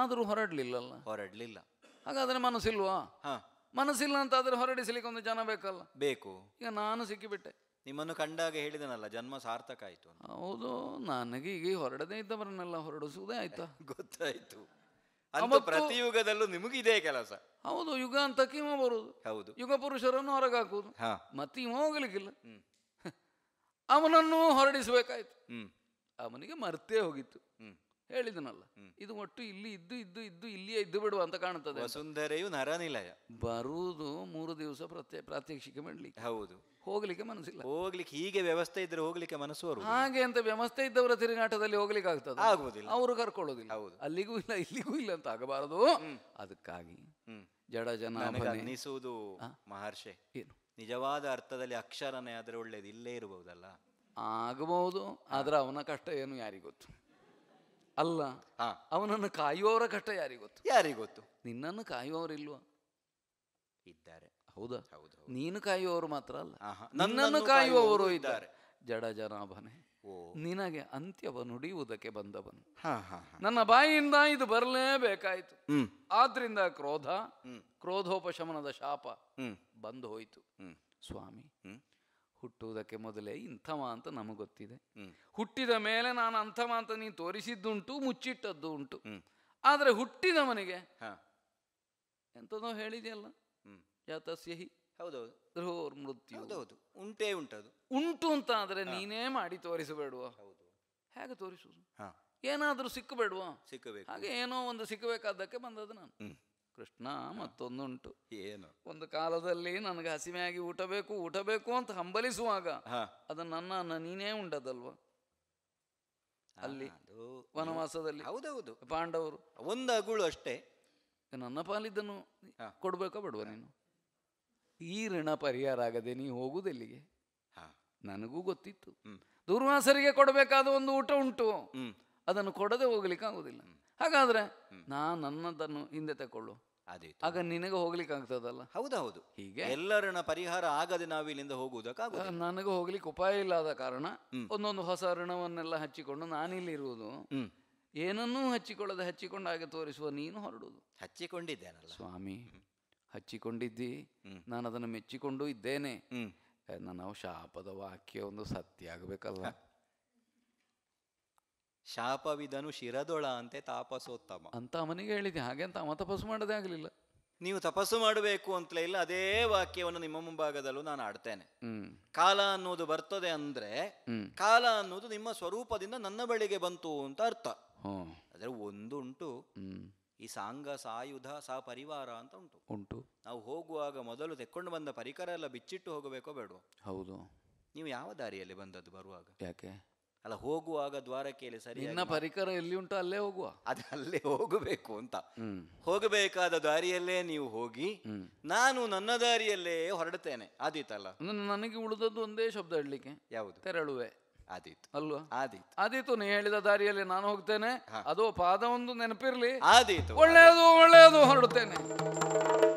ಆದರೂ ಹೊರಡಲಿಲ್ಲಲ್ಲ ಹೊರಡಲಿಲ್ಲ ಹಾಗಾದರೆ ಮನಸ್ಸಿಲ್ವಾ ಹಾ ಮನಸ್ಸಿಲ್ಲ ಆದ್ರೆ ಹೊರಡಿಸಲಿಕ್ಕೆ ಒಂದು ಜನ ಬೇಕಲ್ಲ ಬೇಕು ಈಗ ನಾನು ಸಿಕ್ಕಿಬಿಟ್ಟೆ ನಿಮ್ಮನ್ನು ಕಂಡಾಗ ಹೇಳಿದನಲ್ಲ ಜನ್ಮ ಸಾರ್ಥಕ ಆಯಿತು ಹೌದು ನನಗೆ ಈಗ ಹೊರಡದೇ ಇದ್ದವರನ್ನೆಲ್ಲ ಹೊರಡಿಸುವುದೇ ಆಯ್ತಾ ಗೊತ್ತಾಯ್ತು ಪ್ರತಿ ಯುಗದಲ್ಲೂ ನಿಮಗಿದೆ ಕೆಲಸ ಹೌದು ಯುಗ ಅಂತ ಕೀಮ ಬರುವುದು ಹೌದು ಯುಗ ಪುರುಷರನ್ನು ಹೊರಗಾಕುವುದು ಮತ್ತೆ ಇವ ಹೋಗಲಿಕ್ಕಿಲ್ಲ (laughs) ಅವನನ್ನು ಹೊರಡಿಸಬೇಕಾಯ್ತು ಅವನಿಗೆ ಮರ್ತೇ ಹೋಗಿತ್ತು ಹೇಳಿದನಲ್ಲ ಇದು ಒಟ್ಟು ಇಲ್ಲಿ ಇದ್ದು ಇದ್ದು ಇದ್ದು ಇಲ್ಲಿಯೇ ಇದ್ದು ಬಿಡುವ ಅಂತ ಕಾಣುತ್ತದೆ ಸುಂದರೆಯು ನರನಿಲಯ ಬರುವುದು ಮೂರು ದಿವಸ ಪ್ರತ್ಯ ಪ್ರಾತ್ಯಕ್ಷಿಕೆ ಮಾಡಲಿಕ್ಕೆ ಹೌದು ಹೋಗ್ಲಿಕ್ಕೆ ಮನಸ್ಸಿಲ್ಲ ಹೋಗ್ಲಿಕ್ಕೆ ಹೀಗೆ ವ್ಯವಸ್ಥೆ ಇದ್ರೆ ಹೋಗ್ಲಿಕ್ಕೆ ಮನಸ್ಸು ಹಾಗೆ ಅಂತ ವ್ಯವಸ್ಥೆ ಇದ್ದವರ ತಿರುಗಾಟದಲ್ಲಿ ಹೋಗ್ಲಿಕ್ಕೆ ಆಗ್ತದೆ ಆಗುವುದಿಲ್ಲ ಅವರು ಕರ್ಕೊಳ್ಳೋದಿಲ್ಲ ಹೌದು ಅಲ್ಲಿಗೂ ಇಲ್ಲ ಇಲ್ಲಿಗೂ ಇಲ್ಲ ಅಂತ ಆಗಬಾರದು ಅದಕ್ಕಾಗಿ ಜಡ ಜನ ಅನ್ನಿಸುವುದು ಮಹರ್ಷಿ ಏನು ನಿಜವಾದ ಅರ್ಥದಲ್ಲಿ ಅಕ್ಷರನೇ ಆದ್ರೆ ಒಳ್ಳೇದು ಇಲ್ಲೇ ಇರಬಹುದಲ್ಲ ಆಗಬಹುದು ಆದ್ರೆ ಅವನ ಕಷ್ಟ ಏನು ಯಾರಿಗೊತ್ತು ಅಲ್ಲ ಅವನನ್ನು ಕಾಯುವವರ ಘಟ್ಟ ಯಾರಿಗೊತ್ತು ಯಾರಿಗೊತ್ತು ನಿನ್ನನ್ನು ಇಲ್ವಾ ಇದ್ದಾರೆ ಹೌದಾ ಹೌದು ನೀನು ಕಾಯುವವರು ಮಾತ್ರ ಅಲ್ಲ ನನ್ನನ್ನು ಕಾಯುವವರು ಇದ್ದಾರೆ ಜಡ ಜನಾಭನೆ ನಿನಗೆ ಅಂತ್ಯವ ನುಡಿಯುವುದಕ್ಕೆ ಬಂದವನು ನನ್ನ ಬಾಯಿಯಿಂದ ಇದು ಬರಲೇಬೇಕಾಯಿತು ಆದ್ರಿಂದ ಕ್ರೋಧ ಕ್ರೋಧೋಪಶಮನದ ಶಾಪ ಬಂದು ಹೋಯಿತು ಸ್ವಾಮಿ ಹುಟ್ಟುವುದಕ್ಕೆ ಮೊದಲೇ ಇಂಥವ ಅಂತ ನಮಗೆ ಗೊತ್ತಿದೆ ಹುಟ್ಟಿದ ಮೇಲೆ ನಾನು ಅಂಥವ ಅಂತ ನೀನು ತೋರಿಸಿದ್ದುಂಟು ಮುಚ್ಚಿಟ್ಟದ್ದು ಉಂಟು ಆದರೆ ಹುಟ್ಟಿದವನಿಗೆ ಎಂಥದೋ ಹೇಳಿದೆಯಲ್ಲ ಜಾತಸ್ಯ ಹೌದೌದು ಮೃತ್ಯು ಹೌದೌದು ಉಂಟೇ ಉಂಟದು ಉಂಟು ಅಂತ ಆದರೆ ನೀನೇ ಮಾಡಿ ತೋರಿಸಬೇಡುವ ಹೌದು ಹೇಗೆ ತೋರಿಸುವುದು ಏನಾದರೂ ಸಿಕ್ಕಬೇಡುವ ಸಿಕ್ಕಬೇಕು ಹಾಗೆ ಏನೋ ಒಂದು ಸಿಕ್ಕಬೇಕಾದಕ್ಕೆ ಬಂದದ್ದು ನಾನು ಕೃಷ್ಣ ಮತ್ತೊಂದುಂಟು ಏನು ಒಂದು ಕಾಲದಲ್ಲಿ ನನಗೆ ಹಸಿಮೆಯಾಗಿ ಊಟ ಬೇಕು ಊಟ ಬೇಕು ಅಂತ ಹಂಬಲಿಸುವಾಗ ಅದು ನನ್ನ ನೀನೇ ಉಂಡದಲ್ವ ಅಲ್ಲಿ ವನವಾಸದಲ್ಲಿ ಹೌದೌದು ಪಾಂಡವರು ಒಂದು ಅಗುಳು ಅಷ್ಟೇ ನನ್ನ ಪಾಲಿದ್ದನ್ನು ಕೊಡ್ಬೇಕಾ ಬಿಡುವ ನೀನು ಈ ಋಣ ಪರಿಹಾರ ಆಗದೆ ನೀ ಹೋಗುದೆಲ್ಲಿಗೆ ನನಗೂ ಗೊತ್ತಿತ್ತು ದುರ್ವಾಸರಿಗೆ ಕೊಡಬೇಕಾದ ಒಂದು ಊಟ ಉಂಟು ಅದನ್ನು ಕೊಡದೆ ಹೋಗ್ಲಿಕ್ಕೆ ಆಗುದಿಲ್ಲ ಹಾಗಾದ್ರೆ ನಾ ನನ್ನದನ್ನು ಹಿಂದೆ ತಗೊಳ್ಳು ಅದೇ ಆಗ ನಿನಗೆ ಹೋಗ್ಲಿಕ್ಕೆ ಆಗ್ತದಲ್ಲ ಹೌದು ಹೀಗೆ ಎಲ್ಲರನ್ನ ಪರಿಹಾರ ಆಗದೆ ನಾವು ಇಲ್ಲಿಂದ ಹೋಗುವುದಕ್ಕಾಗ ನನಗೆ ಹೋಗ್ಲಿಕ್ಕೆ ಉಪಾಯ ಇಲ್ಲದ ಕಾರಣ ಒಂದೊಂದು ಹೊಸ ಋಣವನ್ನೆಲ್ಲ ಹಚ್ಚಿಕೊಂಡು ನಾನಿಲ್ಲಿರುವುದು ಏನನ್ನೂ ಹಚ್ಚಿಕೊಳ್ಳದೆ ಹಚ್ಚಿಕೊಂಡು ಹಾಗೆ ತೋರಿಸುವ ನೀನು ಹೊರಡುವುದು ಹಚ್ಚಿಕೊಂಡಿದ್ದೇನಲ್ಲ ಸ್ವಾಮಿ ಹಚ್ಚಿಕೊಂಡಿದ್ದಿ ನಾನು ಅದನ್ನು ಮೆಚ್ಚಿಕೊಂಡು ಇದ್ದೇನೆ ನಾವು ಶಾಪದ ವಾಕ್ಯ ಒಂದು ಸತ್ಯ ಆಗಬೇಕಲ್ಲ ಶಾಪವಿದನು ಶಿರದೊಳ ಅಂತೆ ತಾಪಸೋತ್ತಮ ಅಂತ ಅವನಿಗೆ ಹೇಳಿದೆ ಹಾಗೆ ಅಂತ ಅವ ತಪಸ್ಸು ಮಾಡೋದೇ ಆಗಲಿಲ್ಲ ನೀವು ತಪಸ್ಸು ಮಾಡಬೇಕು ಅಂತಲೇ ಇಲ್ಲ ಅದೇ ವಾಕ್ಯವನ್ನು ನಿಮ್ಮ ಮುಂಭಾಗದಲ್ಲೂ ನಾನು ಆಡ್ತೇನೆ ಕಾಲ ಅನ್ನೋದು ಬರ್ತದೆ ಅಂದ್ರೆ ಕಾಲ ಅನ್ನೋದು ನಿಮ್ಮ ಸ್ವರೂಪದಿಂದ ನನ್ನ ಬಳಿಗೆ ಬಂತು ಅಂತ ಅರ್ಥ ಆದರೆ ಒಂದುಂಟು ಈ ಸಾಂಗ ಸಾಯುಧ ಸಾ ಪರಿವಾರ ಅಂತ ಉಂಟು ಉಂಟು ನಾವು ಹೋಗುವಾಗ ಮೊದಲು ತೆಕ್ಕೊಂಡು ಬಂದ ಪರಿಕರ ಎಲ್ಲ ಬಿಚ್ಚಿಟ್ಟು ಹೋಗಬೇಕೋ ಬೇಡ ಹೌದು ನೀವು ಯಾವ ದಾರಿಯಲ್ಲಿ ಬಂದದ್ದು ಬರುವಾಗ ಯಾಕೆ ಅಲ್ಲ ಹೋಗುವಾಗ ದ್ವಾರಕೆಯಲ್ಲಿ ಸರಿ ನಿನ್ನ ಪರಿಕರ ಎಲ್ಲಿ ಉಂಟು ಅಲ್ಲೇ ಹೋಗುವ ಅದು ಅಲ್ಲೇ ಹೋಗಬೇಕು ಅಂತ ಹೋಗಬೇಕಾದ ದಾರಿಯಲ್ಲೇ ನೀವು ಹೋಗಿ ನಾನು ನನ್ನ ದಾರಿಯಲ್ಲೇ ಹೊರಡ್ತೇನೆ ಆದೀತಲ್ಲ ನನಗೆ ಉಳಿದದ್ದು ಒಂದೇ ಶಬ್ದ ಹೇಳಲಿಕ್ಕೆ ಯಾವುದು ತೆರಳುವೆ ಆದೀತು ಅಲ್ವಾ ಆದೀತು ಆದೀತು ನೀ ಹೇಳಿದ ದಾರಿಯಲ್ಲಿ ನಾನು ಹೋಗ್ತೇನೆ ಅದು ಪಾದ ಒಂದು ನೆನಪಿರ್ಲಿ ಆದೀತು ಒಳ್ಳೆಯದು ಒಳ್ಳೆಯದು ಹೊರಡ್ತೇನೆ